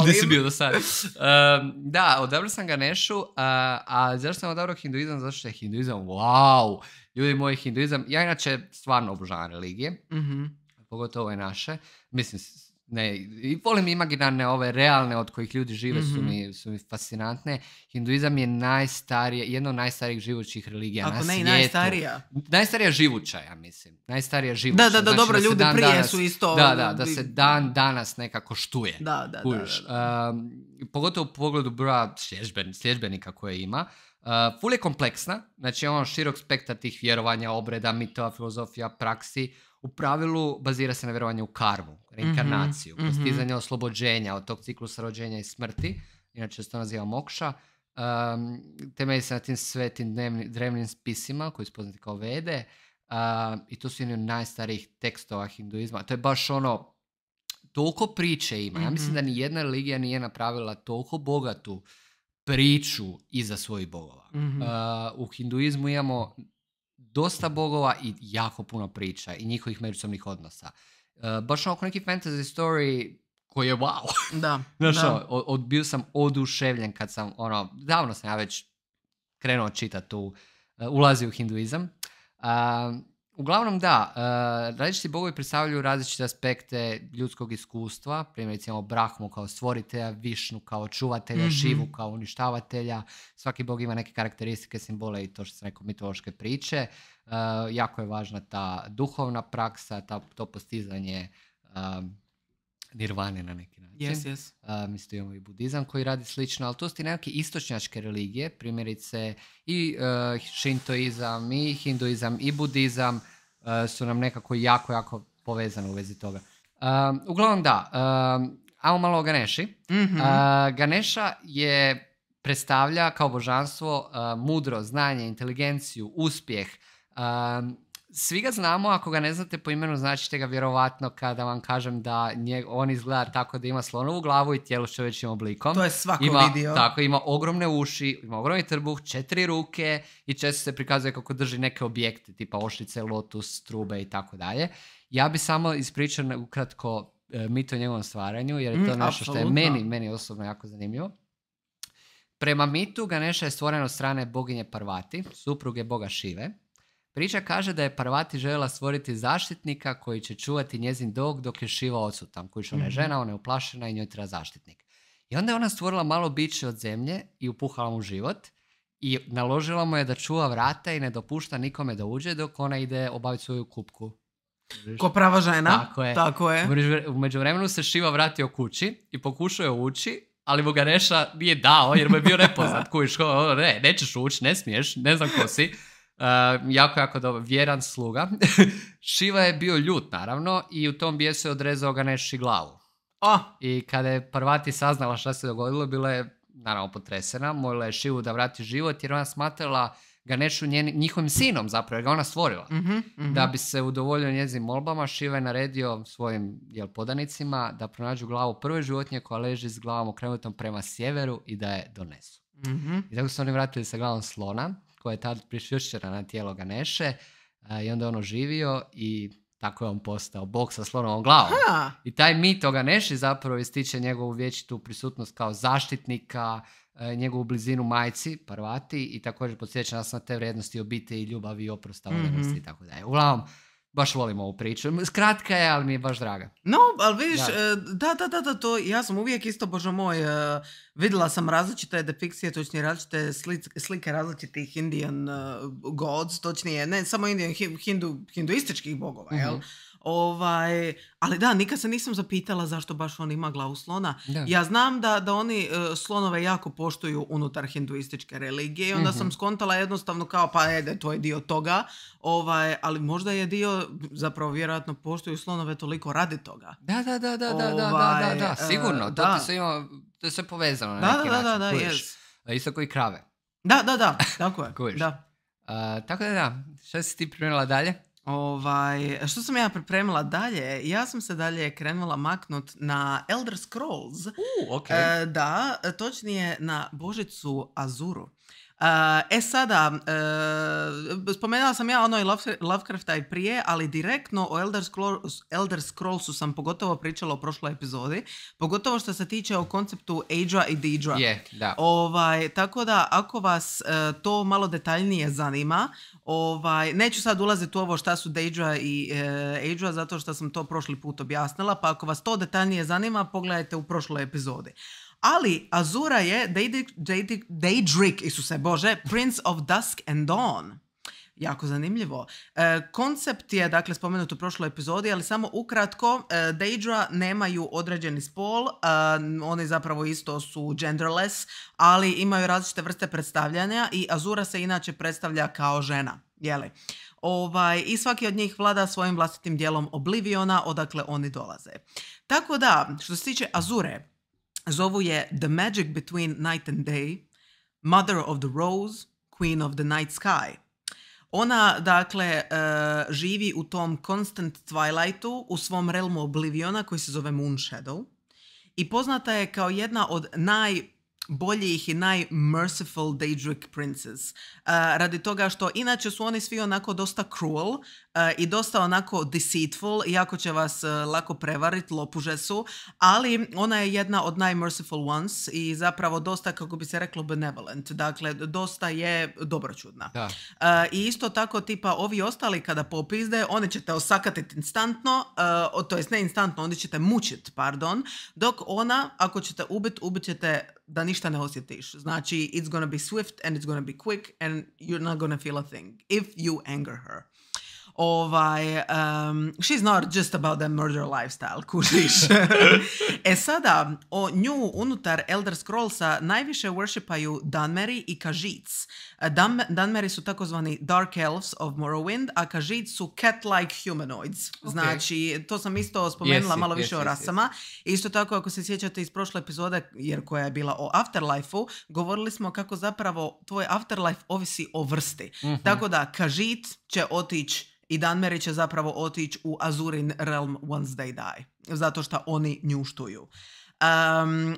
gdje si bio do sad? Um, da, odabrao sam Ganeshu, uh, a zašto sam odabrao hinduizam? Zato što je hinduizam, wow! Ljudi moji, hinduizam, ja inače stvarno obožavam religije, mm-hmm. pogotovo ove naše. Mislim, ne, i volim imaginarne ove realne od kojih ljudi žive su, mhm. mi, su fascinantne. Hinduizam je najstarije, jedna od najstarijih živućih religija Ako na ne, svijetu. najstarija. Najstarija živuća, ja mislim. Najstarija živuća. Da, da, da znači dobro, da ljudi prije su isto... Da, ono da, da se dan danas nekako štuje. Da, da, da. da pogotovo u pogledu broja slježben, slježbenika koje ima. Uh, ful je kompleksna, znači on širok spektar tih vjerovanja, obreda, mitova, filozofija, praksi u pravilu bazira se na vjerovanju u karmu, reinkarnaciju, mm postizanje oslobođenja od tog ciklusa rođenja i smrti, inače se to naziva mokša. Um, temelji se na tim svetim dnevni, drevnim spisima koji su poznati kao vede i to su jedni od najstarijih tekstova hinduizma. To je baš ono, toliko priče ima. Ja mislim mhm. da ni jedna religija nije napravila toliko bogatu priču iza svojih bogova. Mhm. u hinduizmu imamo dosta bogova i jako puno priča i njihovih međusobnih odnosa. Uh, baš onako neki fantasy story koji je wow. <laughs> Da. Ono, bio sam oduševljen kad sam, ono, davno sam ja već krenuo čitati tu, uh, e, ulazi u hinduizam. Uh, Uglavnom da, uh, različiti bogovi predstavljaju različite aspekte ljudskog iskustva, primjerice imamo Brahmu kao stvoritelja, Višnu kao čuvatelja, mm Šivu kao uništavatelja, svaki bog ima neke karakteristike, simbole i to što se rekao mitološke priče, e, jako je važna ta duhovna praksa, ta, to postizanje e, nirvane na neki način. Yes, yes. mislim imamo i budizam koji radi slično, ali to su ti neke istočnjačke religije, primjerice i uh, šintoizam, i hinduizam, i budizam e, su nam nekako jako, jako povezane u vezi toga. Um, uglavnom da, ajmo malo o Ganeši. Mhm. Ganeša je predstavlja kao božanstvo mudro, znanje, inteligenciju, uspjeh, svi ga znamo, ako ga ne znate po imenu, značite ga vjerovatno kada vam kažem da nje, on izgleda tako da ima slonovu glavu i tijelo s većim oblikom. To je svako ima, vidio. Tako, ima ogromne uši, ima ogromni trbuh, četiri ruke i često se prikazuje kako drži neke objekte, tipa ošlice, lotus, trube i tako dalje. Ja bi samo ispričao ukratko e, mito o njegovom stvaranju, jer je to mm, nešto što je meni, meni osobno jako zanimljivo. Prema mitu Ganesha je stvoren od strane boginje Parvati, supruge boga Šive Priča kaže da je Parvati željela stvoriti zaštitnika koji će čuvati njezin dog dok je Šiva odsutan. Kojiš ona je mhm. žena, ona je uplašena i njoj treba zaštitnik. I onda je ona stvorila malo biće od zemlje i upuhala mu život i naložila mu je da čuva vrata i ne dopušta nikome da uđe dok ona ide obaviti svoju kupku. Ko prava žena. Tako je. Tako je. U međuvremenu se Šiva vratio kući i pokušao je ući, ali mu ga Neša nije dao jer mu je bio nepoznat. <laughs> Kojiš, ono, ne, nećeš ući, ne smiješ, ne znam ko si. E, jako, jako dobro. Vjeran sluga. <laughs> Šiva je bio ljut, naravno, i u tom bijesu je odrezao ga glavu. Oh. I kada je Parvati saznala šta se dogodilo, bila je, naravno, potresena. Molila je Šivu da vrati život, jer ona smatrala Ganešu njen, njihovim sinom zapravo, jer ga ona stvorila. Mhm, mhm. Da bi se udovoljio njezim molbama, Šiva je naredio svojim jel, podanicima da pronađu glavu prve životinje koja leži s glavom okrenutom prema sjeveru i da je donesu. mm I tako su oni vratili sa glavom slona koje je tad prišvršćena na tijelo Ganeše neše i onda je on oživio i tako je on postao bog sa slonovom glavom. I taj mit o neši zapravo ističe njegovu vječitu prisutnost kao zaštitnika, e, njegovu blizinu majci, parvati i također podsjeća nas na te vrijednosti i ljubavi, i mm-hmm. i tako dalje. Uglavnom, baš volim ovu priču. Skratka je, ali mi je baš draga. No, ali vidiš, da, e, da, da, da to ja sam uvijek isto, bože moj, e, vidjela sam različite defikcije točnije različite slike različitih Indian e, gods, točnije, ne samo Indian, hindu, hinduističkih bogova, jel? Mhm. Ovaj, ali da, nikad se nisam zapitala zašto baš on ima glavu slona. Ja znam da, da oni slonove jako poštuju unutar hinduističke religije i onda sam skontala jednostavno kao pa ede, to je dio toga, ovaj, ali možda je dio, zapravo vjerojatno poštuju slonove toliko radi toga. Da, da, da, da, da, da, da, da, sigurno, da. to se ima, je sve povezano na neki način, da, koji krave. Da, da, da, tako je. da. tako da da, si ti primjerila dalje? Ovaj, što sam ja pripremila dalje? Ja sam se dalje krenula maknut na Elder Scrolls. Uh, okay. E, da, točnije na Božicu Azuru. E sada, e, spomenula sam ja ono i Lovecrafta i prije, ali direktno o Elder, scrolls Elder Scrollsu sam pogotovo pričala u prošloj epizodi, pogotovo što se tiče o konceptu Aedra i Deidra. Ovaj, tako da, ako vas e, to malo detaljnije zanima, ovaj, neću sad ulaziti u ovo šta su Deidra i e, Aedra, zato što sam to prošli put objasnila, pa ako vas to detaljnije zanima, pogledajte u prošloj epizodi. Ali Azura je Daedric, Isuse Bože, Prince of Dusk and Dawn. Jako zanimljivo. E, koncept je, dakle, spomenut u prošloj epizodi, ali samo ukratko, e, Daedra nemaju određeni spol, e, oni zapravo isto su genderless, ali imaju različite vrste predstavljanja i Azura se inače predstavlja kao žena, jeli? Ovaj, I svaki od njih vlada svojim vlastitim dijelom Obliviona, odakle oni dolaze. Tako da, što se tiče Azure, zovu je The Magic Between Night and Day, Mother of the Rose, Queen of the Night Sky. Ona, dakle, e, živi u tom constant twilightu u svom realmu Obliviona koji se zove Moon Shadow. i poznata je kao jedna od naj boljih i najmerciful Daedric princes. E, radi toga što inače su oni svi onako dosta cruel, i dosta onako deceitful, jako će vas e, lako prevariti, lopuže su, ali ona je jedna od najmerciful ones i zapravo dosta, kako bi se reklo, benevolent. Dakle, dosta je dobročudna. E, I isto tako, tipa, ovi ostali kada popizde, one ćete te osakatiti instantno, e, to jest ne instantno, oni ćete te pardon, dok ona, ako ćete ubit, ubit ćete da ništa ne osjetiš. Znači, it's gonna be swift and it's gonna be quick and you're not gonna feel a thing if you anger her ovaj, um, she's not just about the murder lifestyle, kužiš. <laughs> e sada, o nju unutar Elder Scrollsa najviše worshipaju Dunmeri i Kažic. E, Danmeri su takozvani Dark Elves of Morrowind, a kažit su cat-like humanoids. Znači, to sam isto spomenula malo više o rasama. Isto tako, ako se sjećate iz prošle epizode, jer koja je bila o afterlife govorili smo kako zapravo tvoj afterlife ovisi o vrsti. Mhm. Tako da, kažit će otići i Danmeri će zapravo otići u Azurin Realm once they die. Zato što oni njuštuju. Um,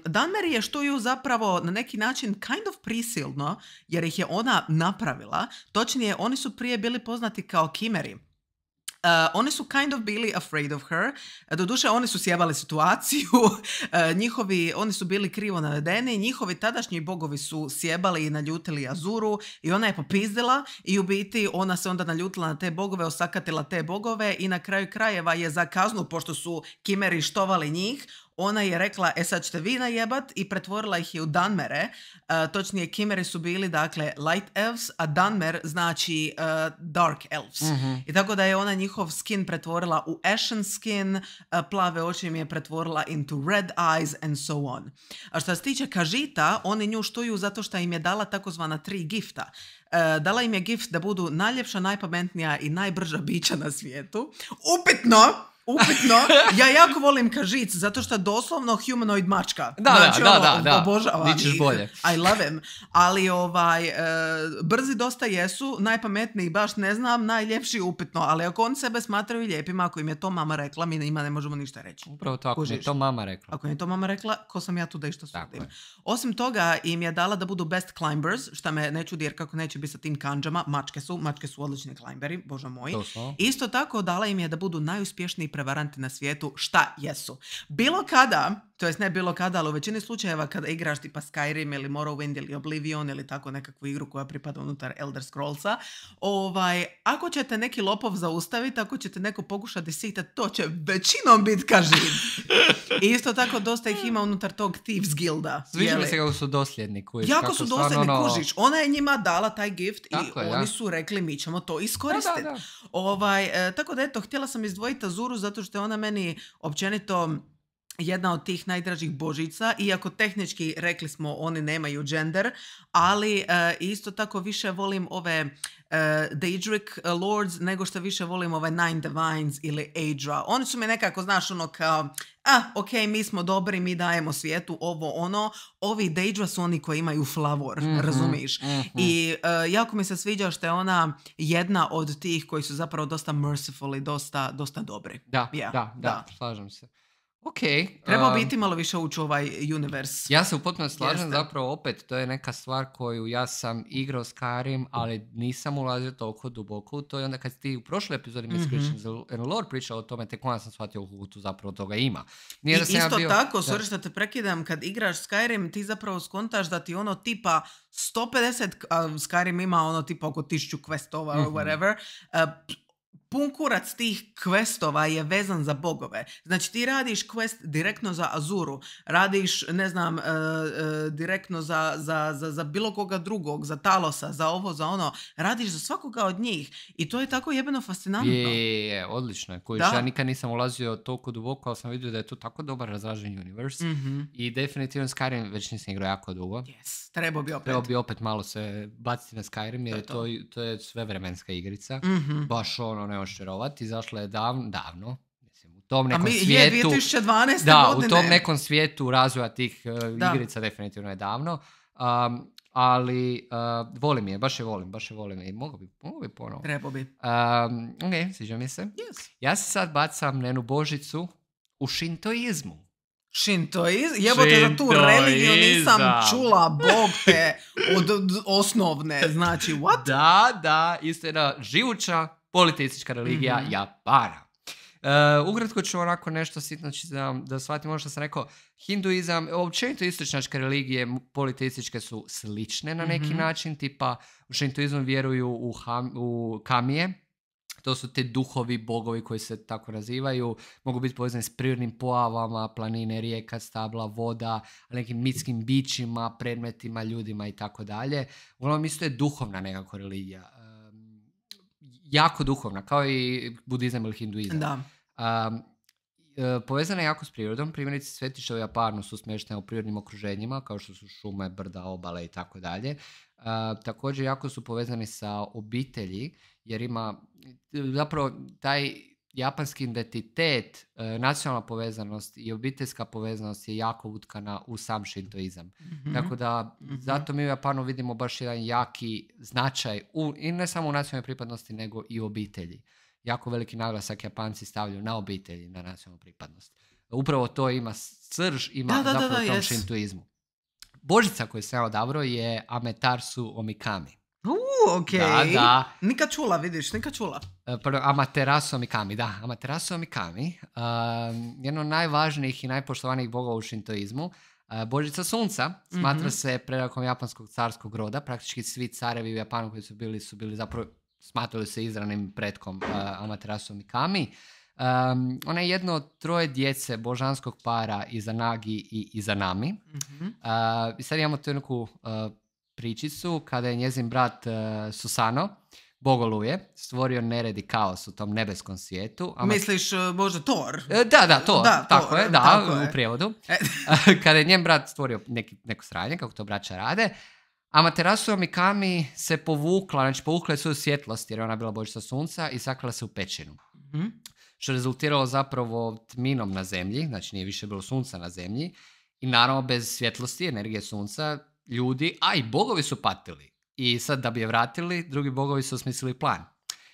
je što ju zapravo na neki način kind of prisilno, jer ih je ona napravila, točnije oni su prije bili poznati kao kimeri. Uh, oni su kind of bili afraid of her. Doduše, oni su sjebali situaciju. <laughs> njihovi, oni su bili krivo navedeni. Njihovi tadašnji bogovi su sjebali i naljutili Azuru i ona je popizdila i u biti ona se onda naljutila na te bogove, osakatila te bogove i na kraju krajeva je za kaznu, pošto su kimeri štovali njih, ona je rekla, e sad ćete vi najebat i pretvorila ih je u Danmere. E, točnije, Kimere su bili, dakle, Light Elves, a Danmer znači e, Dark Elves. Mhm. I tako da je ona njihov skin pretvorila u Ashen skin, e, plave oči im je pretvorila into Red Eyes and so on. A što se tiče Kažita, oni nju štuju zato što im je dala takozvana tri gifta. Uh, dala im je gift da budu najljepša, najpametnija i najbrža bića na svijetu. Upitno! upitno. Ja jako volim kažic, zato što doslovno humanoid mačka. Da, da, znači, ono, da, da, Obožavam bolje. I love him. Ali ovaj, e, brzi dosta jesu, najpametniji baš ne znam, najljepši upitno. Ali ako oni sebe smatraju lijepima, ako im je to mama rekla, mi ima ne možemo ništa reći. Upravo to, ako je to mama rekla. Ako je to mama rekla, ko sam ja tu da išta sudim. Osim toga, im je dala da budu best climbers, šta me neću čudi kako neće biti sa tim kanđama, mačke su, mačke su odlični climberi, bože moj Isto tako dala im je da budu najuspješniji prevaranti na svijetu šta jesu. Bilo kada, to jest ne bilo kada, ali u većini slučajeva kada igraš tipa Skyrim ili Morrowind ili Oblivion ili tako nekakvu igru koja pripada unutar Elder Scrollsa, ovaj, ako ćete neki lopov zaustaviti, ako ćete neko pokušati sita, to će većinom biti kaži. I isto tako dosta ih ima unutar tog Thieves Guilda. Sviđa mi se kako su dosljedni. koji. jako su dosljedni, ono- kužiš. Ona je njima dala taj gift i oni su rekli mi ćemo to iskoristiti. Ovaj, e, tako da eto, htjela sam izdvojiti Azuru za zato što je ona meni općenito jedna od tih najdražih božica, iako tehnički rekli smo oni nemaju gender, ali e, isto tako više volim ove uh, eh, Daedric eh, Lords nego što više volim ovaj Nine Divines ili Aedra. Oni su mi nekako, znaš, ono kao ah, ok, mi smo dobri, mi dajemo svijetu ovo, ono. Ovi Daedra su oni koji imaju flavor, mm razumiš? Mhm. I uh, jako mi se sviđa što je ona jedna od tih koji su zapravo dosta merciful i dosta, dosta dobri. Da, yeah, da, da, da, slažem se. Ok. Treba biti malo više ući u ovaj univers. Ja se u potpuno slažem, Jeste. zapravo opet to je neka stvar koju ja sam igrao s Karim, ali nisam ulazio toliko duboko u to i onda kad ti u prošloj epizodi mm-hmm. Miss Lore pričao o tome, tek onda sam shvatio u tu zapravo toga ima. Nije I da sam isto tako, sorry što te prekidam, kad igraš Skyrim ti zapravo skontaš da ti ono tipa 150, uh, Skyrim ima ono tipa oko 1000 questova or mhm. whatever, eh, pun tih questova je vezan za bogove. Znači ti radiš quest direktno za Azuru, radiš, ne znam, e, e, direktno za, za, za, za, bilo koga drugog, za Talosa, za ovo, za ono. Radiš za svakoga od njih i to je tako jebeno fascinantno. Je, je, je odlično je. ja nikad nisam ulazio toliko duboko, ali sam vidio da je to tako dobar razražen universe mhm. i definitivno Skyrim već nisam igrao jako dugo. Yes, trebao bi opet. Trebao bi opet malo se baciti na Skyrim jer to je, to. je sve vremenska igrica. Mhm. Baš ono, ne, ono, očarovati, izašla je davno, davno mislim, u tom nekom A mi svijetu... Je 2012. Da, godine. u tom nekom svijetu razvoja tih uh, igrica definitivno je davno. ali uh, volim je, baš je volim, baš je volim i e, mogu bi, mogu bi ponovo. bi. Um, ok, sviđa mi se. Yes. Ja se sad bacam na jednu božicu u šintoizmu. Jebo Jebote, za tu religiju nisam čula, bog te, <laughs> od, osnovne, znači, what? Da, da, jedna živuća politeistička religija ja mhm. para. Japana. Uh, ukratko ću onako nešto sitno znači, da, da shvatim ono što sam rekao. Hinduizam, općenito istočnačke religije politeističke su slične na neki mhm. način, tipa u šintoizmu vjeruju u, u kamije, to su te duhovi, bogovi koji se tako nazivaju, mogu biti povezani s prirodnim pojavama, planine, rijeka, stabla, voda, nekim mitskim bićima, predmetima, ljudima i tako dalje. Uglavnom isto je duhovna nekako religija. E, jako duhovna, kao i budizam ili hinduizam. Da. Um, povezana je jako s prirodom. Primjerice, svetišta ovaj u Japanu su smeštene u prirodnim okruženjima, kao što su šume, brda, obale i tako dalje. Također, jako su povezani sa obitelji, jer ima, zapravo, taj japanski identitet, e, nacionalna povezanost i obiteljska povezanost je jako utkana u sam šintoizam. Mhm, Tako da mhm. zato mi u Japanu vidimo baš jedan jaki značaj u, i ne samo u nacionalnoj pripadnosti nego i u obitelji. Jako veliki naglasak Japanci stavljaju na obitelji, na nacionalnu pripadnost. Upravo to ima srž, ima da, da, zapravo tom šintoizmu. Božica koju sam ja odabrao je Ametarsu Omikami. Uuu, okej. Okay. Da, da. čula, vidiš, nika čula. E, Prvo, Amaterasu Mikami, da. Amaterasu Mikami, uh, jedno od najvažnijih i najpoštovanijih bogova u šintoizmu, e, Božica sunca smatra mhm. se predakom japanskog carskog roda. Praktički svi carevi u Japanu koji su bili su bili zapravo smatrali se izranim predkom uh, e, Amaterasu Mikami. Um, ona je jedno od troje djece božanskog para Izanagi i Izanami. Mm-hmm. I sad imamo tu jednu, pričicu kada je njezin brat e, Susano, Bogoluje, stvorio nered i kaos u tom nebeskom svijetu. A Misliš e, možda Thor? E, da, da, Thor, da, tako je, da, u prijevodu. <laughs> kada je njen brat stvorio neki, neko sranje, kako to braća rade, Amaterasu Mikami se povukla, znači povukla je svoju svjetlost jer je ona bila božica sunca i sakrila se u pećinu. Mm-hmm. Što je rezultiralo zapravo tminom na zemlji, znači nije više bilo sunca na zemlji i naravno bez svjetlosti, energije sunca, ljudi, a i bogovi su patili. I sad da bi je vratili, drugi bogovi su osmislili plan.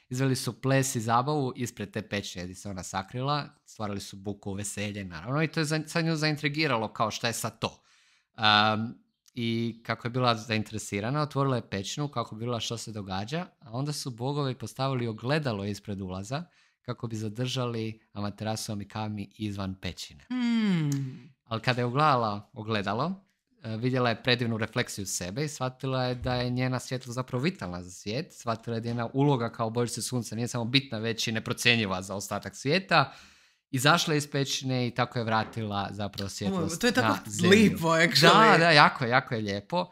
Izveli su ples i zabavu ispred te pećine gdje se ona sakrila, stvarali su buku veselje, naravno, i to je za, sad nju zaintrigiralo kao šta je sad to. Um, I kako je bila zainteresirana, otvorila je pećinu kako bi bila što se događa, a onda su bogovi postavili ogledalo ispred ulaza kako bi zadržali Amaterasu Amikami izvan pećine. Hmm. Ali kada je ogledala ogledalo, E, vidjela je predivnu refleksiju sebe i shvatila je da je njena svjetlost zapravo vitalna za svijet. Shvatila je da je njena uloga kao božice sunca nije samo bitna, već i neprocjenjiva za ostatak svijeta. Izašla je iz pećine i tako je vratila zapravo svjetlost To je tako lijepo, Da, da, jako, jako je lijepo.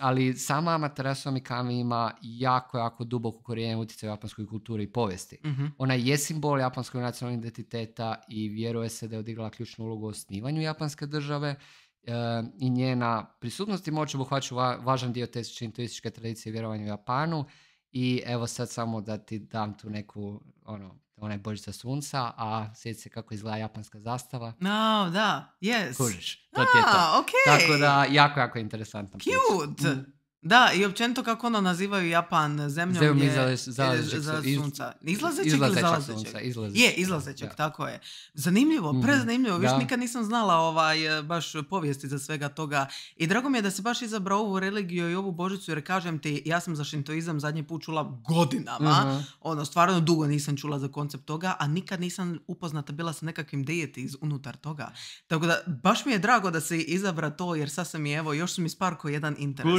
ali sama Amaterasu Mikami ima jako, jako duboku korijenje utjecaj japanskoj kulturi i povijesti. Mhm. Ona je simbol japanskog nacionalnog identiteta i vjeruje se da je odigrala ključnu ulogu u osnivanju japanske države E, i njena prisutnost i moć obuhvaća važan dio te intuističke tradicije vjerovanja u Japanu i evo sad samo da ti dam tu neku, ono, onaj božica sunca, a sjeti se kako izgleda japanska zastava. No, da, yes. Kužiš, to je to. Tako da, jako, jako interesantno. Cute! Mm. Da, i općenito kako ono nazivaju Japan zemljom, je, za sunca. Izlazećeg, izlazećeg ili zalazećeg? Sunca, Je, izlazećeg, tako je. Zanimljivo, mm-hmm. prezanimljivo. Viš nikad nisam znala ovaj, baš povijesti za svega toga. I drago mi je da se baš izabrao ovu religiju i ovu božicu, jer kažem ti, ja sam za šintoizam zadnji put čula godinama. Mhm. Ono, stvarno dugo nisam čula za koncept toga, a nikad nisam upoznata bila sa nekakvim dijeti iz unutar toga. Tako da, baš mi je drago da se izabra to, jer sasvim je, evo, još sam mi sparko jedan interes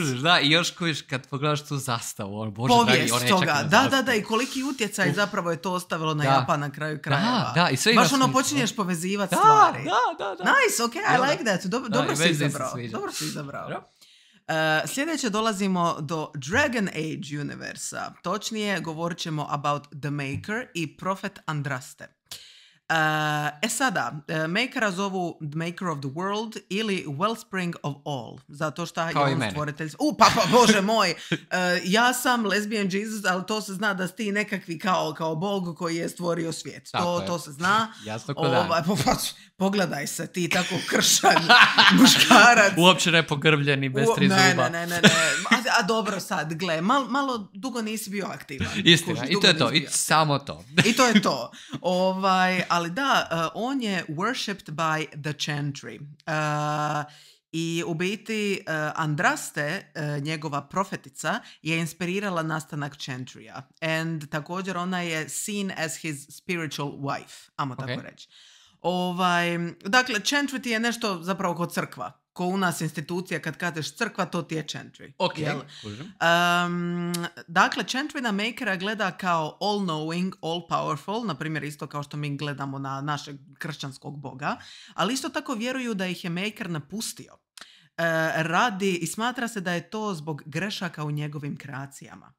još kojiš kad pogledaš tu zastavu, on bože Povijest dragi, on toga, da, da, da, i koliki utjecaj zapravo je to ostavilo na da. Japan na kraju krajeva. Da, da, i sve Baš ono počinješ povezivati stvari. Da, da, da. Nice, ok, I like that. Dobro, si izabrao. Dobro si izabrao. Uh, sljedeće dolazimo do Dragon Age universa. Točnije govorit ćemo about The Maker i Prophet Andraste e sada, e, makera zovu Maker of the World ili Wellspring of All, zato što je on stvoritelj... U, pa, pa, bože moj, e, ja sam lesbian Jesus, ali to se zna da si ti nekakvi kao, kao bog koji je stvorio svijet. to, to se zna. Jasno Ova, Pogledaj se, ti tako kršan <laughs> muškarac. Uopće ne pogrbljeni, bez tri ne, Ne, ne, ne, ne. A, dobro sad, gle, malo dugo nisi bio aktivan. Istina, Kuži, i to je to, i samo to. I to je to. Ovaj, ali da, e, on je worshipped by the chantry. E, i u biti e, Andraste, njegova profetica, je inspirirala nastanak Chantria. And također ona je seen as his spiritual wife, amo okay. tako reći. Ovaj, dakle, Chantry je nešto zapravo kod crkva ko u nas institucija kad kažeš crkva, to ti je Chantry. Ok. Um, dakle, Chantry na makera gleda kao all knowing, all powerful, na primjer isto kao što mi gledamo na našeg kršćanskog boga, ali isto tako vjeruju da ih je maker napustio. Uh, radi i smatra se da je to zbog grešaka u njegovim kreacijama.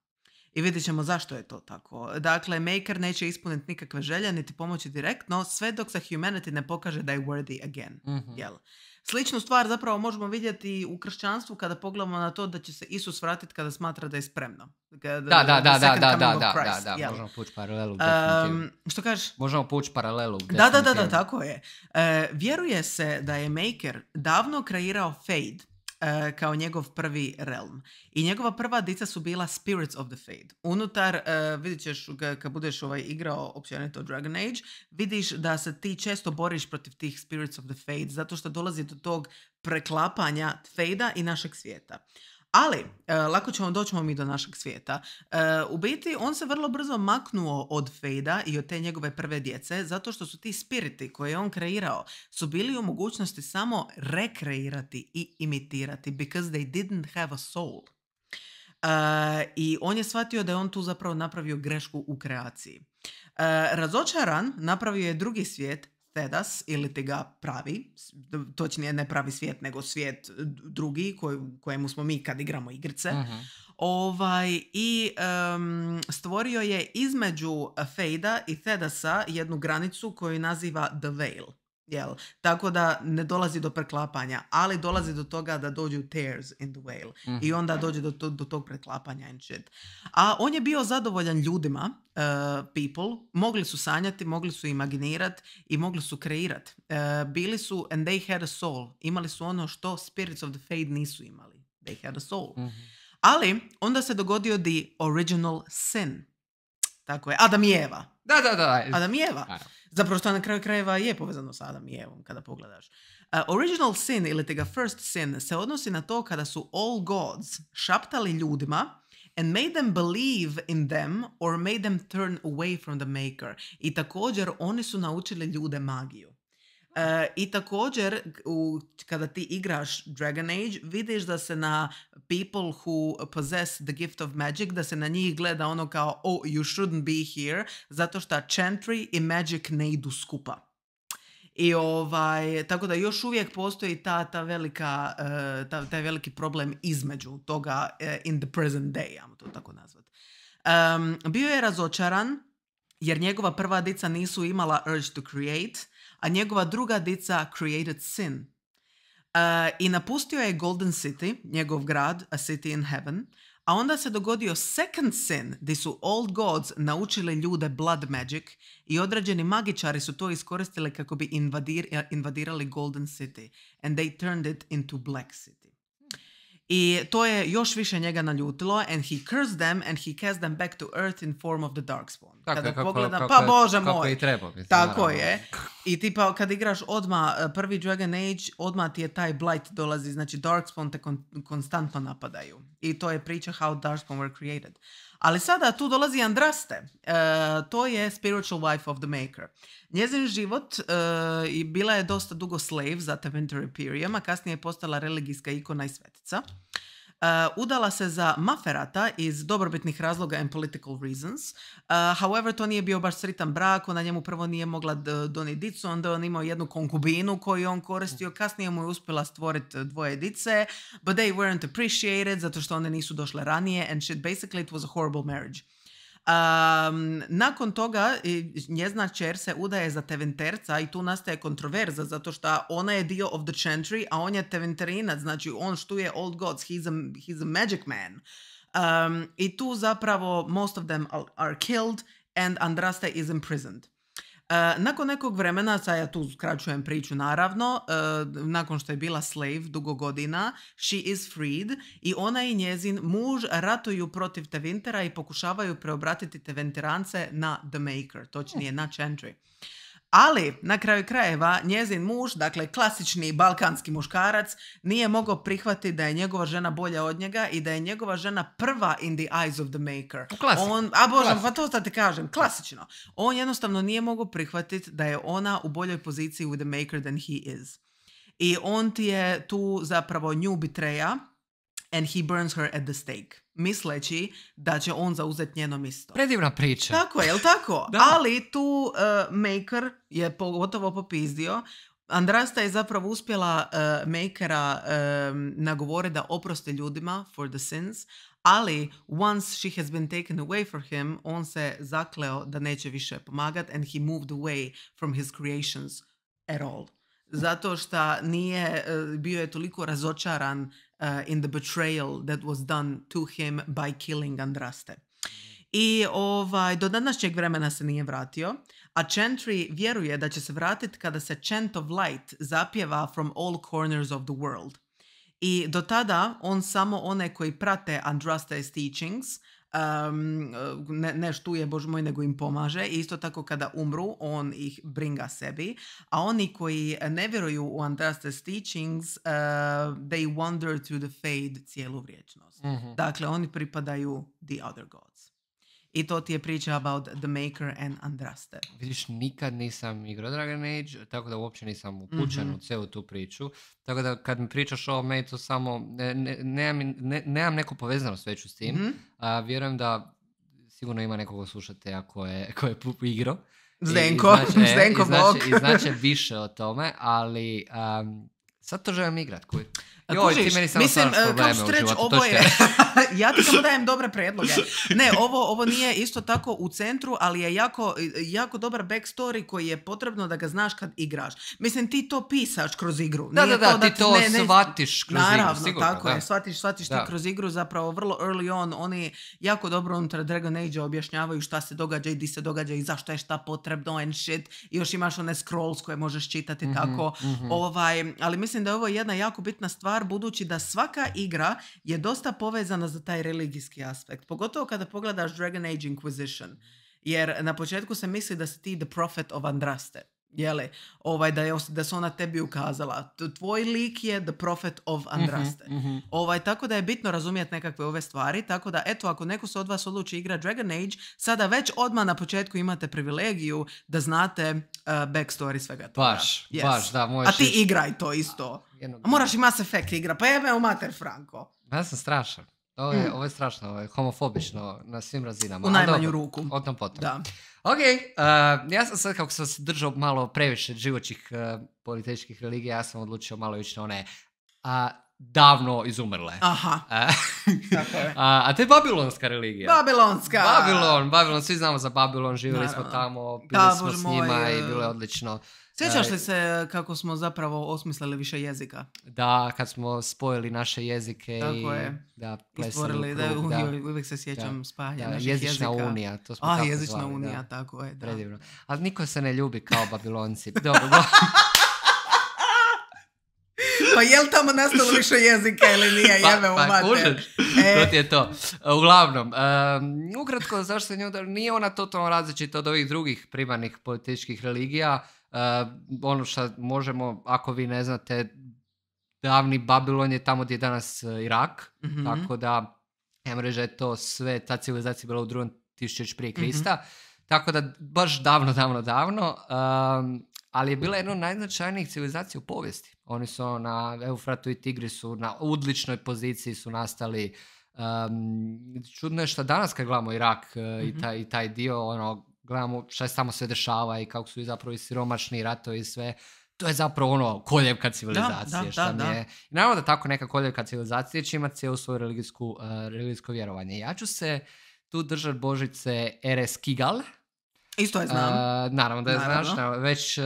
I vidjet ćemo zašto je to tako. Dakle, Maker neće ispuniti nikakve želje, niti pomoći direktno, sve dok se Humanity ne pokaže da je worthy again. Mhm. Jel? Sličnu stvar zapravo možemo vidjeti u kršćanstvu kada pogledamo na to da će se Isus vratiti kada smatra da je spremno. Kada, da, da, da, da, da, da, da, da, možemo poći paralelu. Um, što kažeš? Možemo poći paralelu. Da, da, da, da, tako je. E, vjeruje se da je Maker davno kreirao Fade, Eh, kao njegov prvi realm. I njegova prva dica su bila Spirits of the Fade. Unutar, uh, vidit ćeš kad budeš ovaj igrao općenito Dragon Age, vidiš da se ti često boriš protiv tih Spirits of the Fade zato što dolazi do tog preklapanja Fade-a i našeg svijeta. Ali, e, lako ćemo doći mi do našeg svijeta. E, u biti, on se vrlo brzo maknuo od Fejda i od te njegove prve djece, zato što su ti spiriti koje je on kreirao, su bili u mogućnosti samo rekreirati i imitirati, because they didn't have a soul. E, I on je shvatio da je on tu zapravo napravio grešku u kreaciji. Razočaran napravio je drugi svijet Tedas ili ti ga pravi, točnije ne pravi svijet nego svijet e, drugi koj, kojemu smo mi kad igramo igrice, mhm. ovaj, i stvorio je između Fejda i Thedasa jednu granicu koju naziva The Veil. Jel? Tako da ne dolazi do preklapanja, ali dolazi do toga da dođu tears in the whale. I mhm. onda dođe do, do tog preklapanja and A on je bio zadovoljan ljudima, eh, people, mogli su sanjati, mogli su imaginirati i mogli su kreirati. Eh, bili su, and they had a soul. Imali su ono što spirits of the fade nisu imali. They had a soul. Mhm. Ali, onda se dogodio the original sin. Tako je, Adam i Eva. Da, da, da. Adam i Eva. Zapravo što na kraju krajeva je povezano sa Adam i Evom kada pogledaš. E, original sin ili tega first sin se odnosi na to kada su all gods šaptali ljudima and made them believe in them or made them turn away from the maker. I također oni su naučili ljude magiju. E, I također, u, kada ti igraš Dragon Age, vidiš da se na people who possess the gift of magic, da se na njih gleda ono kao, oh, you shouldn't be here, zato što chantry i magic ne idu skupa. I ovaj, tako da još uvijek postoji ta, ta velika, e, ta, taj veliki problem između toga e, in the present day, ja to tako nazvat. bio je razočaran jer njegova prva dica nisu imala urge to create, a njegova druga dica Created Sin. Uh, I napustio je Golden City, njegov grad, A City in Heaven, a onda se dogodio Second Sin, gdje su Old Gods naučili ljude Blood Magic i određeni magičari su to iskoristili kako bi invadir, invadirali Golden City and they turned it into Black City. I to je još više njega naljutilo and he cursed them and he cast them back to earth in form of the darkspawn. Tako, kada pogledam, pa bože kako moj. i treba. tako je. I tipa kad igraš odma e, prvi Dragon Age, odma ti je taj blight dolazi, znači darkspawn te konstantno napadaju. I to je priča How Darkspawn Were Created. Ali sada tu dolazi Andraste, e, to je Spiritual Wife of the Maker. Njezin život e, i bila je dosta dugo slave za Teventer Imperium, a kasnije je postala religijska ikona i svetica. Eh, udala se za Maferata iz dobrobitnih razloga and political reasons. Eh, however, to nije bio baš sritan brak, ona njemu prvo nije mogla donijeti dicu, onda on imao jednu konkubinu koju on koristio, mm. kasnije mu je uspjela stvoriti eh, dvoje dice, but they weren't appreciated zato što one nisu došle ranije and shit, basically it was a horrible marriage. Um, nakon toga njezna čer se udaje za teventerca i tu nastaje kontroverza zato što ona je dio of the chantry, a on je teventerinac, znači on štuje old gods, he's a, a magic man. Um, I tu zapravo most of them are killed and Andraste is imprisoned. E, nakon nekog vremena, sad ja tu skraćujem priču naravno, e, nakon što je bila slave dugo godina, she is freed i ona i njezin muž ratuju protiv Tevintera i pokušavaju preobratiti Tevinterance na The Maker, točnije e. na Chantry. Ali, na kraju krajeva, njezin muž, dakle klasični balkanski muškarac, nije mogao prihvatiti da je njegova žena bolja od njega i da je njegova žena prva in the eyes of the maker. On, a bože, pa to da te kažem, klasično. On jednostavno nije mogao prihvatiti da je ona u boljoj poziciji with the maker than he is. I on ti je tu zapravo nju bitreja, and he burns her at the stake. Misleći da će on zauzeti njeno mjesto. Predivna priča. Tako je, li tako? <laughs> Ali tu uh, Maker je pogotovo popizdio. Andrasta je zapravo uspjela uh, Makera um, e, nagovore da oproste ljudima for the sins, ali once she has been taken away from him, on se zakleo da neće više pomagat and he moved away from his creations at all. Zato što nije, bio je toliko razočaran Uh, in the betrayal that was done to him by killing Andraste. Mhm. I ovaj, do današnjeg vremena se nije vratio, a Chantry vjeruje da će se vratiti kada se Chant of Light zapjeva from all corners of the world. I do tada on samo one koji prate Andraste's teachings, um, ne, ne štuje, bož moj, nego im pomaže. I isto tako kada umru, on ih bringa sebi. A oni koji ne vjeruju u Andraste's teachings, uh, they wander to the fade cijelu vječnost. Mhm. Dakle, oni pripadaju the other gods. I to ti je priča about The Maker and Andraste. Vidiš, nikad nisam igrao Dragon Age, tako da uopće nisam upućen mm-hmm. u cijelu tu priču. Tako da kad mi pričaš o ovome, to samo, ne, ne, nemam, ne, nemam neku povezanost već s tim. Mm-hmm. A, vjerujem da sigurno ima nekoga slušatelja koje, koje je igrao. Zdenko, I znače, <laughs> e, Zdenko i I znači više o tome, ali sad to želim igrat, joj, ti meni samo mislim, e, kao što reći, ovo <laughs> je, ja ti samo dajem dobre predloge. Ne, <laughs> ovo, ovo nije isto tako u centru, ali je jako, dobar backstory koji je potrebno da ga znaš kad igraš. Mislim, ti to pisaš kroz igru. Da, da, da, to ti to shvatiš kroz naravno, igru. Naravno, tako je, shvatiš, shvatiš ti kroz igru zapravo vrlo early on. Oni jako dobro unutar Dragon Age objašnjavaju šta se događa i di se događa i zašto je šta potrebno and shit. još imaš one scrolls koje možeš čitati mhm, tako. Mhm. Ovaj, ali mislim da je ovo jedna jako bitna stvar budući da svaka igra je dosta povezana za taj religijski aspekt. Pogotovo kada pogledaš Dragon Age Inquisition. Jer na početku se misli da si ti the prophet of Andraste. Jele ovaj, da, je, da se ona tebi ukazala. Tvoj lik je the prophet of Andraste. Mhm, mhm. Ovaj, tako da je bitno razumjeti nekakve ove stvari. Tako da, eto, ako neko se od vas odluči igra Dragon Age, sada već odmah na početku imate privilegiju da znate eh, backstory svega toga. Baš, baš, da. A ti igraj to isto. moraš i Mass Effect igra. Pa jebe u mater Franko. Ja sam strašan. Ovo je, mm. ovo je strašno, homofobično na svim razinama. U najmanju ruku. O tom potom. Da. Ok, ja sam sad kako sam se držao malo previše živoćih političkih religija, ja sam odlučio malo ići na one a, davno izumrle. Aha. <laughs> Tako je. A, a to je babilonska religija. Babilonska. Babilon, Babilon, svi znamo za Babilon, živjeli smo tamo, bili smo s njima i e. bilo je odlično. Sjećaš e, li se e, kako smo zapravo osmislili više jezika? Da, kad smo spojili naše jezike Tako i je. da, Istvorili, da, uvijek se sjećam da, spajanja da, naših jezična jezika. unija, to smo A, tako jezična unija, tako je, da. Predivno. Ali niko se ne ljubi kao babilonci. <laughs> Dobro, <laughs> pa je li tamo nastalo više jezika ili nije, pa, jebe pa, e. to ti je to. Uglavnom, ukratko, zašto nije ona totalno različita od ovih drugih primarnih političkih religija, Eh, ono što možemo, ako vi ne znate, davni Babilon je tamo gdje je danas eh, Irak, mhm. tako da ja e, je to sve, ta civilizacija bila u drugom tisućeć prije mhm. Krista, tako da baš davno, davno, davno, ali je bila jedna od najznačajnijih civilizacija u povijesti. Oni su ono na Eufratu i Tigrisu, na odličnoj poziciji su nastali. čudno je što danas kad gledamo Irak eh, i, mhm. taj, i taj dio, ono, gledamo šta se samo sve dešava i kako su i zapravo i siromašni ratovi i sve, to je zapravo ono koljevka civilizacije. Da, da, da, I naravno da tako neka koljevka civilizacije će imati cijelo svoje religijsko, eh, religijsko vjerovanje. Ja ću se tu držati Božice Eres Kigal, Isto je znam. naravno da je naravno. znaš, već, e,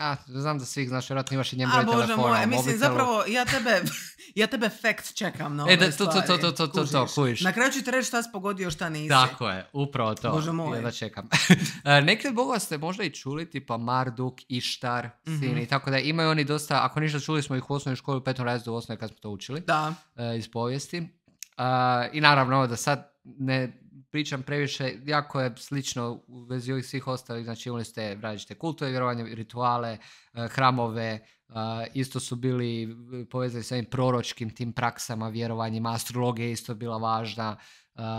a, znam da svih znaš, vjerojatno imaš i njemu telefona. A bože mislim, zapravo, ja tebe, <laughs> ja tebe fact čekam na e, da, to, stvari. to, to, to, to, to, kujiš. Na kraju ću ti reći šta si pogodio, šta nisi. Tako je, upravo to. Bože moj. Ja čekam. <laughs> E, Neke od boga ste možda i čuli, tipa Marduk, Ištar, mm-hmm. Sini, tako da imaju oni dosta, ako ništa čuli smo ih u osnovnoj školi, u petom razredu osnovnoj kad smo to učili. Da. Uh, iz povijesti. I naravno da sad ne pričam previše, jako je slično u vezi ovih svih ostalih, znači imali ste različite kultove, vjerovanje, rituale, eh, hramove, eh, isto su bili eh, povezani sa ovim proročkim tim praksama, vjerovanjima, astrologija isto bila važna,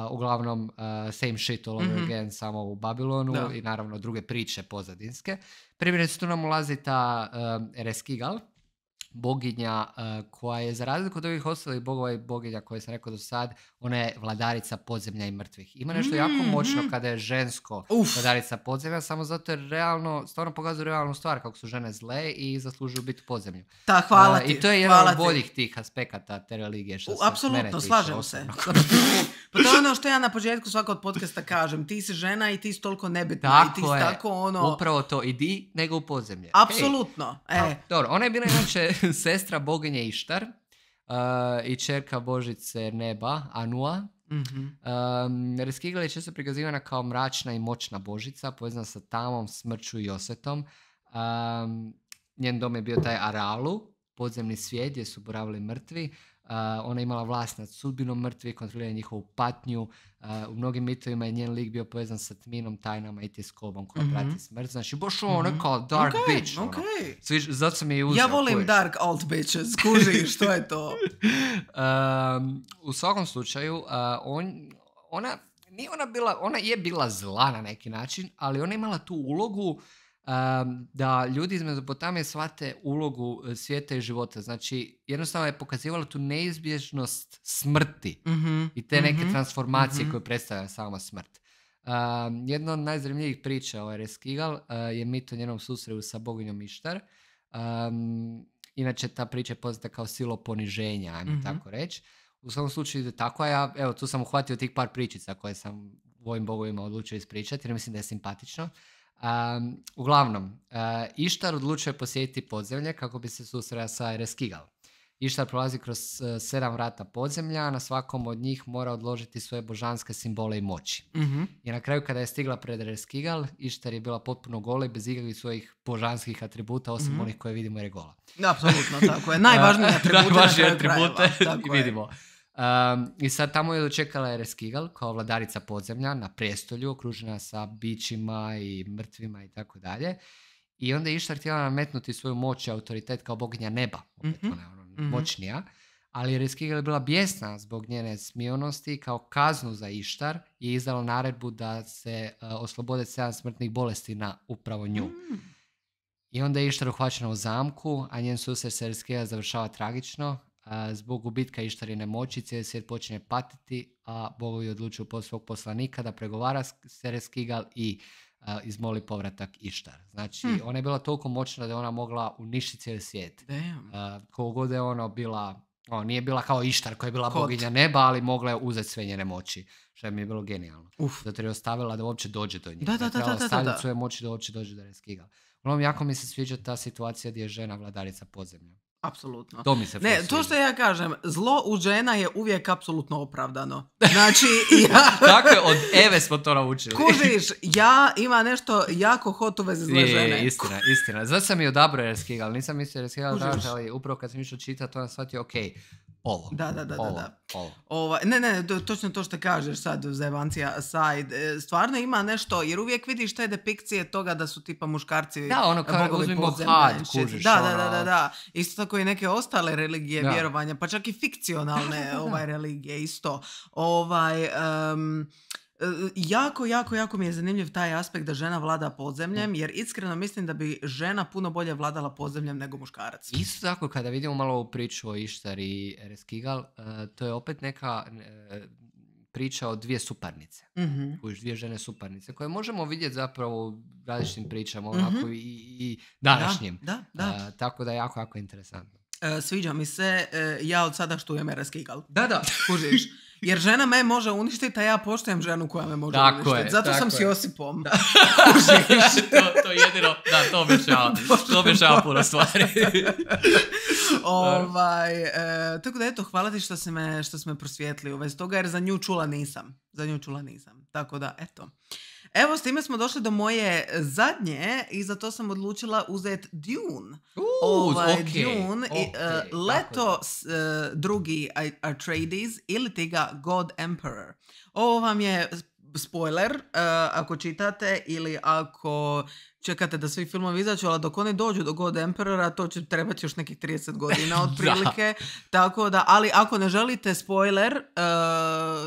uglavnom same shit all over mhm. samo u Babilonu i naravno druge priče pozadinske. Primjerice tu nam ulazi ta Ereskigal, boginja e, koja je za razliku od ovih ostalih bogova i boginja koje sam rekao do sad, ona je vladarica podzemlja i mrtvih. Ima nešto mm, jako mm. moćno kada je žensko vladarica podzemlja, samo zato je realno, stvarno pokazuje realnu stvar kako su žene zle i zaslužuju biti podzemlju. Ta, hvala e, ti. I to je jedan od boljih tih aspekata te religije što U, Apsolutno, slažem se. Pa, pa to je ono što ja na početku svakog od podcasta kažem. Ti si žena i ti si toliko nebitna. Tako i ti tako ono... Upravo to. Idi nego u podzemlje. Apsolutno. E. dobro, ona je bila inače <laughs> sestra boginje Ištar uh, i čerka božice neba, Anua. Mm-hmm. Um, je često prikazivana kao mračna i moćna božica, povezana sa tamom, smrću i osetom. njen dom je bio taj Aralu, podzemni svijet gdje su boravili mrtvi ona je imala vlast nad sudbinom mrtvi kontrolira njihovu patnju. u mnogim mitovima je njen lik bio povezan sa tminom, tajnama i tjeskobom koja mm-hmm. prati smrt. Znači, baš mhm. ono mm kao dark bitch. Ono. Okay. Sviš, zato sam je uzela. Ja volim dark alt bitches. Kuži, <laughs> što je to? um, u svakom slučaju, on, ona, nije ona bila, ona je bila zla na neki način, ali ona je imala tu ulogu da ljudi iz Mezopotamije shvate ulogu e, svijeta i života. Znači, jednostavno je pokazivala tu neizbježnost smrti mhm, i te neke mhm, transformacije mhm. koje predstavlja sama smrt. jedna od najzanimljivijih priča o ovaj, RS Kigal e, je mit o njenom susreju sa boginjom Ištar. Um, inače, ta priča je poznata kao silo poniženja, ajmo tako reći. U svakom slučaju ide tako, a ja evo, tu sam uhvatio tih par pričica koje sam u bogovima odlučio ispričati jer mislim da je simpatično. Um, uglavnom, uh, Ištar odlučuje posjetiti podzemlje kako bi se susreo sa Reskigal Ištar prolazi kroz uh, sedam vrata podzemlja, na svakom od njih mora odložiti svoje božanske simbole i moći. Mhm. I na kraju kada je stigla pred Reskigal Ištar je bila potpuno gola i bez ikakvih svojih božanskih atributa, osim mhm. onih koje vidimo jer je gola. Apsolutno, tako je. Najvažnije <laughs> atribute. vidimo. Um, I sad tamo je dočekala je kao vladarica podzemlja na prestolju, okružena sa bićima i mrtvima i tako dalje. I onda je Ištar htjela nametnuti svoju moć i autoritet kao boginja neba, mhm. ona, ono, mhm. moćnija. Ali je je bila bijesna zbog njene smionosti kao kaznu za Ištar je izdala naredbu da se uh, oslobode sedam smrtnih bolesti na upravo nju. Mm. I onda je Ištar uhvaćena u zamku, a njen se Serskija završava tragično, Zbog gubitka Ištarine moći cijeli svijet počinje patiti, a bogovi odlučuju pod svog poslanika da pregovara s Sereskigal i izmoli povratak Ištar. Znači, hm. ona je bila toliko moćna da je ona mogla uništiti cijeli svijet. Koliko god je ona bila, ono, nije bila kao Ištar koja je bila boginja neba, ali mogla je uzeti sve njene moći. Što mi je bilo genijalno. Zato je ostavila da uopće dođe do njega. Da, da, da, svoje moći da uopće dođe do Sereskigal. Onom jako mi se sviđa ta situacija gdje je žena vladarica podzemlja. Apsolutno. To mi Ne, to što ja kažem, zlo u žena je uvijek apsolutno opravdano. <laughs> Znači, ja... je, od Eve smo to naučili. Kužiš, ja ima nešto jako hot u vezi zle žene. istina, istina. Zato sam i odabrao ali nisam mislio Reskiga ali upravo kad sam išao čitati, to sam shvatio, ok, Polo. Da, da, da. da, da. Ovaj, ne, ne, to, točno to što kažeš sad, Evancija side. Stvarno ima nešto, jer uvijek vidiš te depikcije toga da su tipa muškarci Da, ono kao uzmimo had, znači. kužiš. Da, da, ono. da, da, da. Isto tako i neke ostale religije, vjerovanja, pa čak i fikcionalne <laughs> ovaj, religije isto. Ovaj... E, jako, jako, jako mi je zanimljiv taj aspekt da žena vlada podzemljem, mm. jer iskreno mislim da bi žena puno bolje vladala podzemljem nego muškarac. Isto tako, kada vidimo malo ovu priču o Ištar i Reskigal, e, to je opet neka e, priča o dvije suparnice. Mhm. dvije žene suparnice, koje možemo vidjeti zapravo u različitim pričama, mhm. i, i današnjim. Da, da, Tako da je jako, jako interesantno. Sviđa mi se, ja od sada štujem Reskigal. Da, da, kužiš. <laughs> Jer žena me može uništiti, a ja poštujem ženu koja me može uništiti. Zato sam je. s Josipom. Da. <laughs> to, to jedino, da, to bi <laughs> To puno stvari. <laughs> ovaj, e, tako da eto, hvala ti što si me, što si me u toga, jer za nju čula nisam. Za nju čula nisam. Tako da, eto. Evo, s time smo došli do moje e, zadnje i za to sam odlučila uzeti Dune. Uh, ovaj, Dune i, e, leto s, uh, drugi Atreides ili tega God Emperor. Ovo vam je spoiler, eh, ako čitate ili ako čekate da svi filmovi izađu, ali dok oni dođu do God Emperora, to će trebati još nekih 30 godina <laughs> otprilike. Tako da, ali ako ne želite spoiler, eh,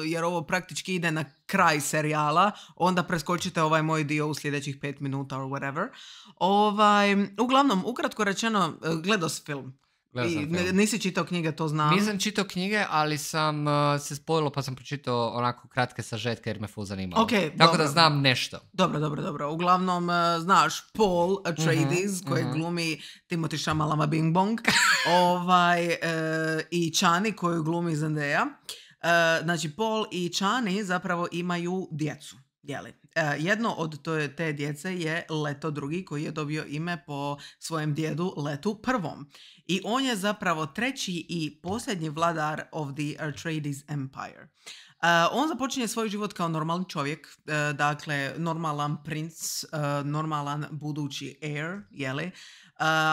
jer ovo praktički ide na kraj serijala, onda preskočite ovaj moj dio u sljedećih 5 minuta or whatever. Ovaj, uglavnom, ukratko rečeno, eh, gledos film. I, nisi čitao knjige, to znam. Nisam čitao knjige, ali sam uh, se spojilo pa sam pročitao onako kratke sažetke jer me ful zanimalo. Okay, Tako dobro. da znam nešto. Dobro, dobro, dobro. Uglavnom, uh, znaš, Paul mhm, Atreides mhm. koji glumi Timothy Shamalama Bing Bong <laughs> ovaj, uh, i Chani koju glumi Zendaya. znači, Paul i Chani zapravo imaju djecu. Jeli. E, jedno od te djece je Leto drugi koji je dobio ime po svojem djedu Letu prvom. I on je zapravo treći i posljednji vladar of the Atreides e, Empire. E, on započinje svoj život kao normalni čovjek, dakle normalan princ, normalan budući heir, jeli?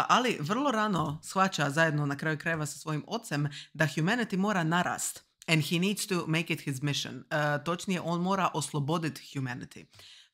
Ali vrlo rano shvaća zajedno na kraju krajeva sa svojim ocem da humanity mora narast And he needs to make it his mission. Uh, točnije, on mora osloboditi humanity.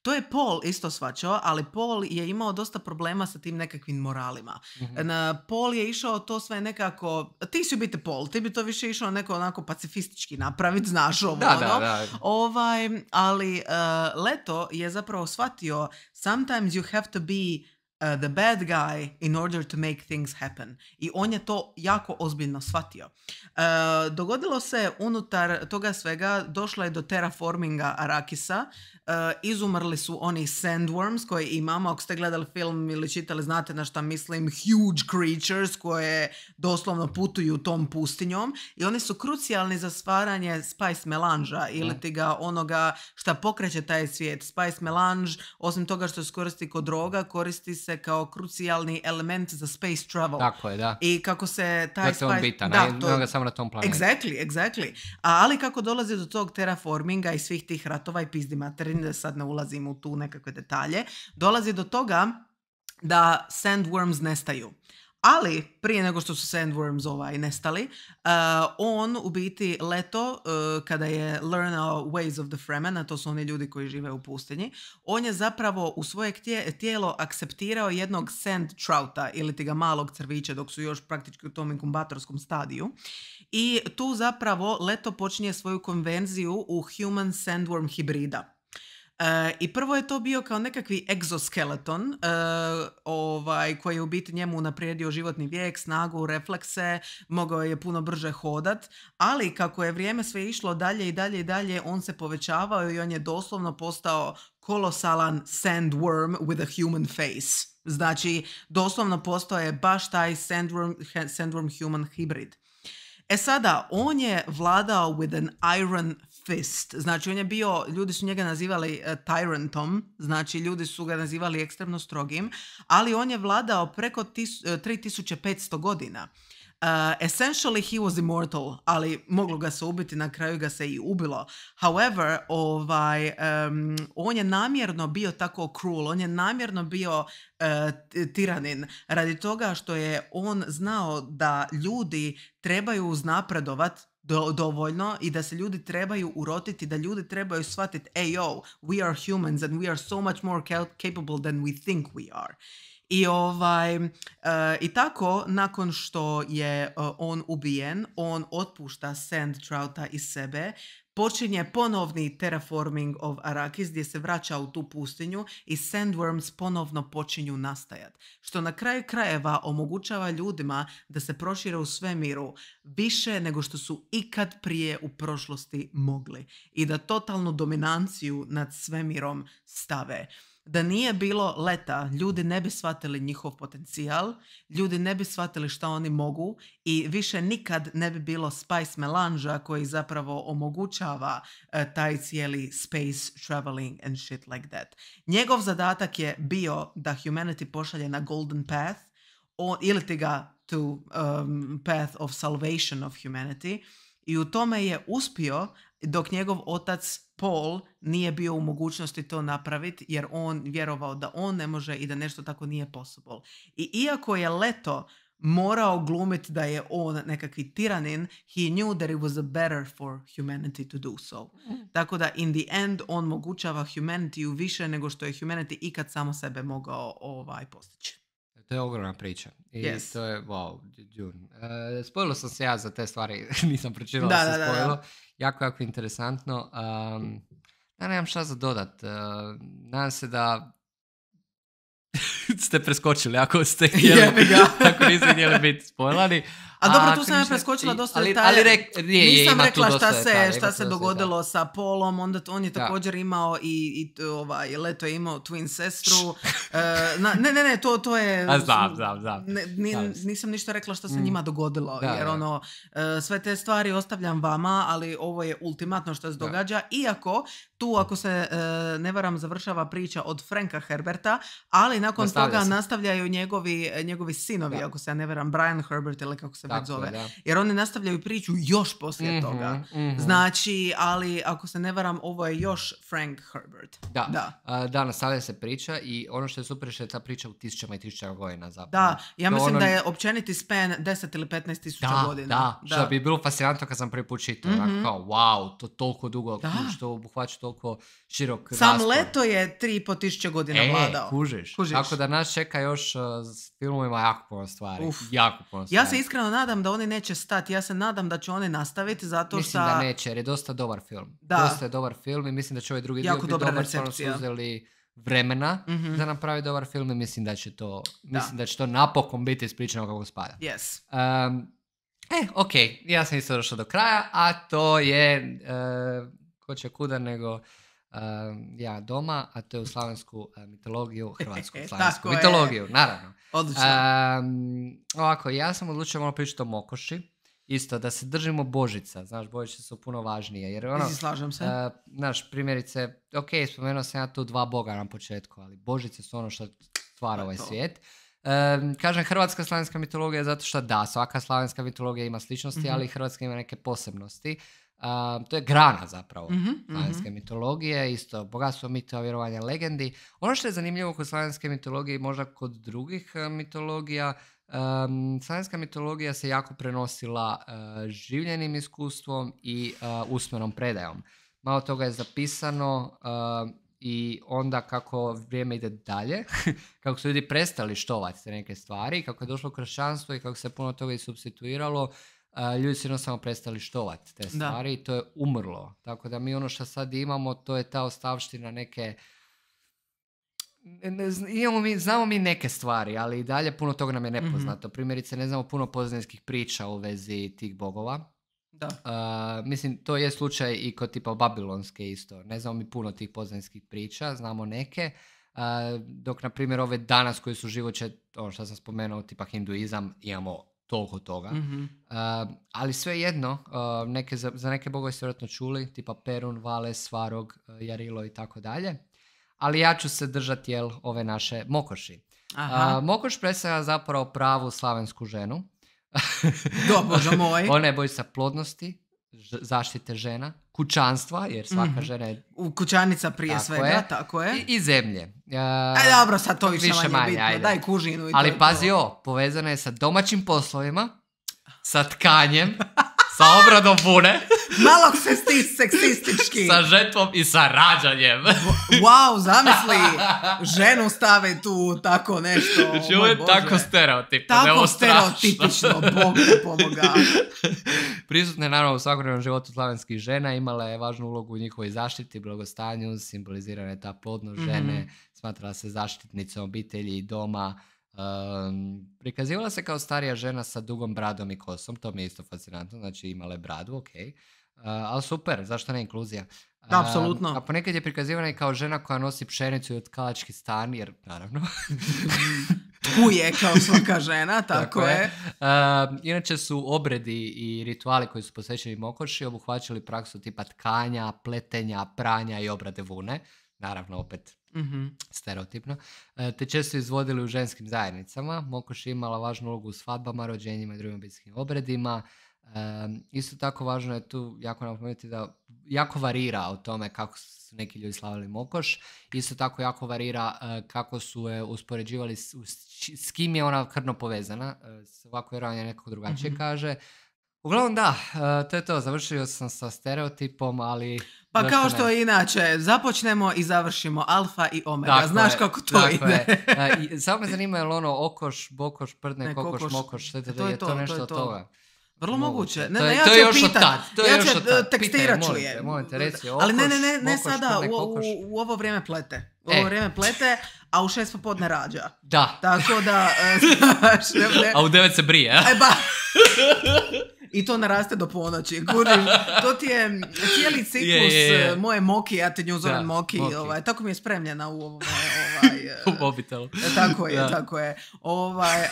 To je Paul isto svačao, ali Paul je imao dosta problema sa tim nekakvim moralima. mm Na, Paul je išao to sve nekako, ti si biti Paul, ti bi to više išao neko onako pacifistički napraviti, znaš ovo. da, ono. da, da. Ovaj, ali uh, Leto je zapravo shvatio sometimes you have to be Uh, the bad guy in order to make things happen. I on je to jako ozbiljno shvatio. Uh, dogodilo se unutar toga svega, došla je do terraforminga Arakisa, uh, izumrli su oni sandworms koje imamo, ako ste gledali film ili čitali, znate na šta mislim, huge creatures koje doslovno putuju tom pustinjom i oni su krucijalni za stvaranje spice melanža ili ti ga onoga šta pokreće taj svijet. Spice melange, osim toga što se koristi kod droga, koristi se se kao krucijalni element za space travel. Tako je, da. I kako se taj da da, samo na tom planetu. Exactly, exactly. Ali kako dolazi do tog terraforminga i svih tih ratova i pizdi materin, da sad ne ulazim u tu nekakve detalje, dolazi do toga da sandworms nestaju ali prije nego što su Sandworms ovaj nestali, eh, on u biti leto eh, kada je learnao Ways of the Fremen, a to su oni ljudi koji žive u pustinji, on je zapravo u svoje tijelo akceptirao jednog sand trouta ili ti ga malog crvića dok su još praktički u tom inkubatorskom stadiju. I tu zapravo leto počinje svoju konvenziju u human sandworm hibrida. E, I prvo je to bio kao nekakvi egzoskeleton e, ovaj, koji je u biti njemu unaprijedio životni vijek, snagu, reflekse, mogao je puno brže hodat, ali kako je vrijeme sve išlo dalje i dalje i dalje, on se povećavao i on je doslovno postao kolosalan sandworm with a human face. Znači, doslovno postao je baš taj sandworm, sandworm human hybrid. E sada, on je vladao with an iron fist. Znači on je bio, ljudi su njega nazivali uh, tyrantom, znači ljudi su ga nazivali ekstremno strogim, ali on je vladao preko 3500 e, godina. Uh, essentially he was immortal, ali moglo ga se ubiti, na kraju ga se i ubilo. However, ovaj, um, on je namjerno bio tako cruel, on je namjerno bio tiranin radi toga što je on znao da ljudi trebaju uznapredovat do, dovoljno i da se ljudi trebaju urotiti, da ljudi trebaju shvatiti ej yo, we are humans and we are so much more capable than we think we are. I, ovaj, eh, I tako, nakon što je eh, on ubijen, on otpušta Sand Trouta iz sebe, počinje ponovni terraforming of Arrakis gdje se vraća u tu pustinju i sandworms ponovno počinju nastajat. Što na kraju krajeva omogućava ljudima da se prošire u svemiru više nego što su ikad prije u prošlosti mogli i da totalnu dominanciju nad svemirom stave. Da nije bilo leta, ljudi ne bi shvatili njihov potencijal, ljudi ne bi shvatili šta oni mogu i više nikad ne bi bilo Spice Melanža koji zapravo omogućava e, taj cijeli space traveling and shit like that. Njegov zadatak je bio da humanity pošalje na golden path on, ili ti ga to um, path of salvation of humanity i u tome je uspio, dok njegov otac Paul nije bio u mogućnosti to napraviti jer on vjerovao da on ne može i da nešto tako nije possible. I iako je Leto morao glumiti da je on nekakvi tiranin, he knew that it was a better for humanity to do so. Mm. Tako da in the end on mogućava humanity više nego što je humanity ikad samo sebe mogao ovaj postići to je ogromna priča. I to je, wow, Uh, spojilo sam se ja za te stvari, <laughs> nisam pročitala da, se da, spojilo. jako, jako interesantno. Um, ja nemam šta za dodat. Uh, nadam se da <laughs> ste preskočili, ako ste <laughs> htjeli, <laughs> ako biti spojlani. A, dobro, tu sam ja preskočila dosta ali, Ali Nisam rekla šta se, šta se dogodilo sa Polom, onda on je također imao i, i ovaj, Leto je imao twin sestru. E, ne, ne, ne, to, to je... znam, znam, znam. nisam ništa rekla šta se mm. njima dogodilo, jer ono, e, sve te stvari ostavljam vama, ali ovo je ultimatno što se događa, iako tu, ako se e, ne varam, završava priča od Franka Herberta, ali nakon toga nastavljaju njegovi, njegovi sinovi, ako se ja ne veram, Brian Herbert ili kako se već zove. Jer oni nastavljaju priču još poslije mhm, toga. Mhm. Znači, ali ako se ne veram, ovo je još Frank Herbert. Da, da. nastavlja se priča i ono što je super što je ta priča u tisućama i tisućama godina zapravo. Da, ja mislim ono da je općeniti span 10 ili 15 tisuća godina. Da, što bi bilo fascinantno kad sam prvi put čitao. Mm-hmm. wow, to toliko dugo, što obuhvaća toliko širok Sam leto je 3,5 tisuće godina e, vladao. Tako da nas čeka još uh, s filmovima jako puno stvari. Jako puno stvari. Ja se iskreno nadam da oni neće stati. Ja se nadam da će oni nastaviti zato što... Mislim da neće jer je dosta dobar film. Da. Dosta je dobar film i mislim da će ovaj drugi dio biti dobar. Jako su uzeli vremena mm-hmm. da napravi dobar film i mislim da će to, mislim da će to napokon biti ispričano kako spada. Yes. Um, e, ok, ja sam isto došao do kraja, a to je, uh, ko će kuda nego ja doma, a to je u slavensku e, mitologiju, <laughs> hrvatsku e, slavensku mitologiju, naravno. Odlično. ovako, ja sam odlučio malo pričati o Mokoši isto da se držimo božica znaš božice su puno važnije jer ono slažem se uh, primjerice ok spomenuo sam ja tu dva boga na početku ali božice su ono što stvara pa ovaj svijet kažem hrvatska slavenska mitologija zato što da svaka slavenska mitologija ima sličnosti mm-hmm. ali hrvatska ima neke posebnosti to je grana zapravo mm mhm, mhm. slavenske mitologije, isto bogatstvo mitova, vjerovanja, legendi. Ono što je zanimljivo kod slavenske mitologije i možda kod drugih e, mitologija, um, slavenska mitologija se jako prenosila e, življenim iskustvom i uh, usmenom predajom. Malo toga je zapisano i onda kako vrijeme ide dalje, <laughs> kako su ljudi prestali štovati te neke stvari, kako je došlo kršćanstvo i kako se puno toga i substituiralo, ljudi su jednostavno prestali štovati te stvari i to je umrlo. Tako da mi ono što sad imamo, to je ta ostavština neke mi, znamo mi neke stvari, ali i dalje puno toga nam je mhm. nepoznato. Primjerice, ne znamo puno poznanskih priča u vezi tih bogova. Da. mislim, to je slučaj i kod tipa Babilonske isto. Ne znamo mi puno tih poznanskih priča, znamo neke. dok, na primjer, ove danas koje su živoće, ono što sam spomenuo, tipa hinduizam, imamo toliko toga. mm ali svejedno, uh, neke, za, za neke bogove ste vjerojatno čuli, tipa Perun, Vale, Svarog, e, Jarilo i tako dalje. Ali ja ću se držati jel, ove naše Mokoši. Aha. Mokoš predstavlja zapravo pravu slavensku ženu. Dobro, bože moj. <laughs> Ona je bojica plodnosti, zaštite žena, kućanstva, jer svaka mm žena je... U kućanica prije tako svega, tako je. I, zemlje. Uh, e, dobro, sad to više, više manje, bitno. Daj kužinu i Ali to pazi o, povezana je sa domaćim poslovima, sa tkanjem, <laughs> sa obradom bune. <laughs> Malo seksist, seksistički. Sa žetvom i sa rađanjem. wow, zamisli, ženu stave tu tako nešto. <laughs> Znači, ovo je tako stereotipno. Tako stereotipično, Bog ne pomogao. <laughs> Prisutne, naravno, u svakodnevnom životu slavenskih žena imala je važnu ulogu u njihovoj zaštiti, blagostanju, simbolizirana je ta plodnost mhm. žene, smatrala se zaštitnicom obitelji i doma, prikazivala se kao starija žena sa dugom bradom i kosom, to mi je isto fascinantno, znači imala je bradu, ok. Uh, ali super, zašto ne inkluzija? Da, apsolutno. a ponekad je prikazivana i kao žena koja nosi pšenicu i otkalački stan, jer naravno... <laughs> je kao svaka žena, <laughs> tako, je. je. inače su obredi i rituali koji su posvećeni mokoši obuhvaćali praksu tipa tkanja, pletenja, pranja i obrade vune. Naravno, opet mm stereotipno, e, te često izvodili u ženskim zajednicama. Mokoš je imala važnu ulogu u svadbama, rođenjima i drugim obiteljskim obredima. E, isto tako važno je tu jako napomenuti da jako varira o tome kako su neki ljudi slavili Mokoš. Isto tako jako varira e, kako su je uspoređivali s, s, kim je ona krvno povezana. ovako svako ranje nekako drugačije mhm. kaže. Uglavnom da, e, to je to, završio sam sa stereotipom, ali... Pa kao što je inače, započnemo i završimo alfa i omega, znaš kako to ide. <laughs> E, samo me zanima je li ono okoš, bokoš, prdne, ne, kokoš, mokoš, e, to, je, to, nešto toga. Vrlo moguće. Ne, to je, ne, ja to je još je ja tekstirat ću je. reci, okoš, Ali ne, ne, ne, ne sada, u, ovo vrijeme plete. U ovo vrijeme plete, a u šest popodne rađa. Da. Tako da, <laughs> A u devet se brije, a? E ba. <laughs> i to naraste do ponoći. to ti je cijeli ciklus eh, moje Moki, ja te nju zovem Moki, Ovaj, tako mi je spremljena u ovom, eh, <laughs> E, tako je, tako je. Ovaj,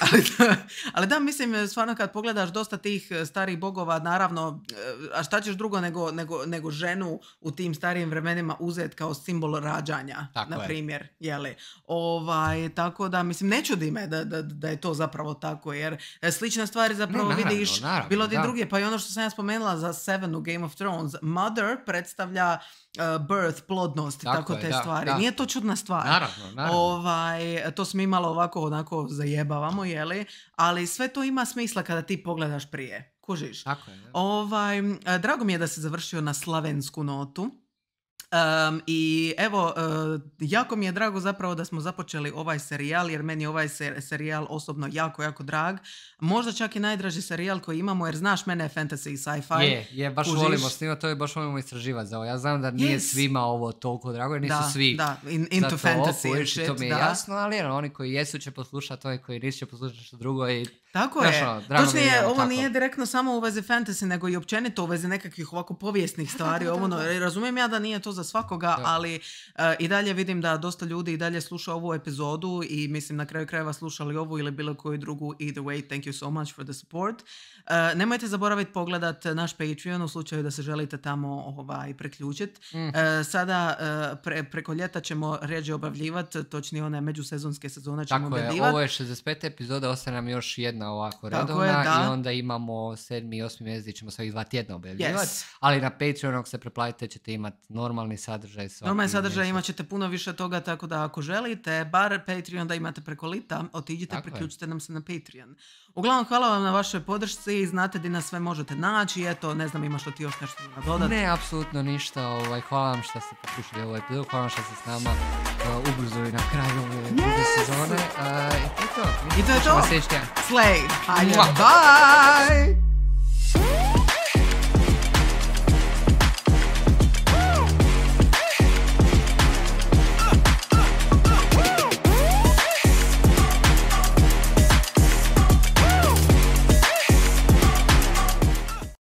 <laughs> ali, da, mislim, stvarno kad pogledaš dosta tih e, starih bogova, naravno, e, a šta ćeš drugo nego, ženu u tim starijim vremenima uzeti kao simbol rađanja, na primjer. Je. Ovaj, tako da, mislim, ne čudi me da, je to zapravo tako, jer slične stvari zapravo vidiš bilo ti druge. Pa i ono što sam ja spomenula za Seven u Game of Thrones, Mother predstavlja birth, plodnost, tako, tako te stvari. Nije to čudna stvar. Naravno, naravno ovaj, to smo imalo ovako onako zajebavamo, jeli? Ali sve to ima smisla kada ti pogledaš prije. Kužiš? Tako je. Ovaj, drago mi je da se završio na slavensku notu. Um, I evo, e, jako mi je drago zapravo da smo započeli ovaj serijal, jer meni je ovaj serijal osobno jako, jako drag. Možda čak i najdraži serijal koji imamo, jer znaš, mene je fantasy i sci-fi. Je, je, baš volimo to je baš volimo istraživati za ovo. Ja znam da nije svima ovo toliko drago, jer nisu da, svi da, in, into to fantasy. to mi je jasno, ali oni koji jesu će poslušati, oni koji nisu će poslušati što drugo i... Tako ono, je. je, ono ovo nije direktno samo u vezi fantasy, nego i općenito u vezi nekakvih ovako povijesnih stvari. Ovo, ono, e, razumijem ja da nije to za svakoga, ali e, i dalje vidim da dosta ljudi i dalje sluša ovu epizodu i mislim na kraju krajeva slušali ovu ili bilo koju drugu. Either way, thank you so much for the support. E, nemojte zaboraviti pogledat naš Patreon u slučaju da se želite tamo ovaj, preključiti. Mm. sada preko ljeta ćemo ređe obavljivati, točnije one međusezonske sezone ćemo Tako je, ovo je 65. epizoda, ostaje nam još tjedna ovako redovna i onda imamo sedmi i osmi mjesec ćemo svih dva tjedna objavljivati. Ali na ako se preplatite ćete imati normalni sadržaj. Normalni sadržaj imat ćete puno više toga tako da ako želite, bar Patreon da imate preko lita, otiđite, priključite nam se na Patreon. Uglavnom hvala vam na vašoj podršci, znate di nas sve možete naći, eto ne znam ima što ti još nešto dodati. Ne, apsolutno ništa, ovaj, hvala vam što ste poslušali ovaj epizod. hvala vam što ste s nama uh, eh, ubrzo i na kraju ove sezone. Uh, I I to right. Bye. Bye.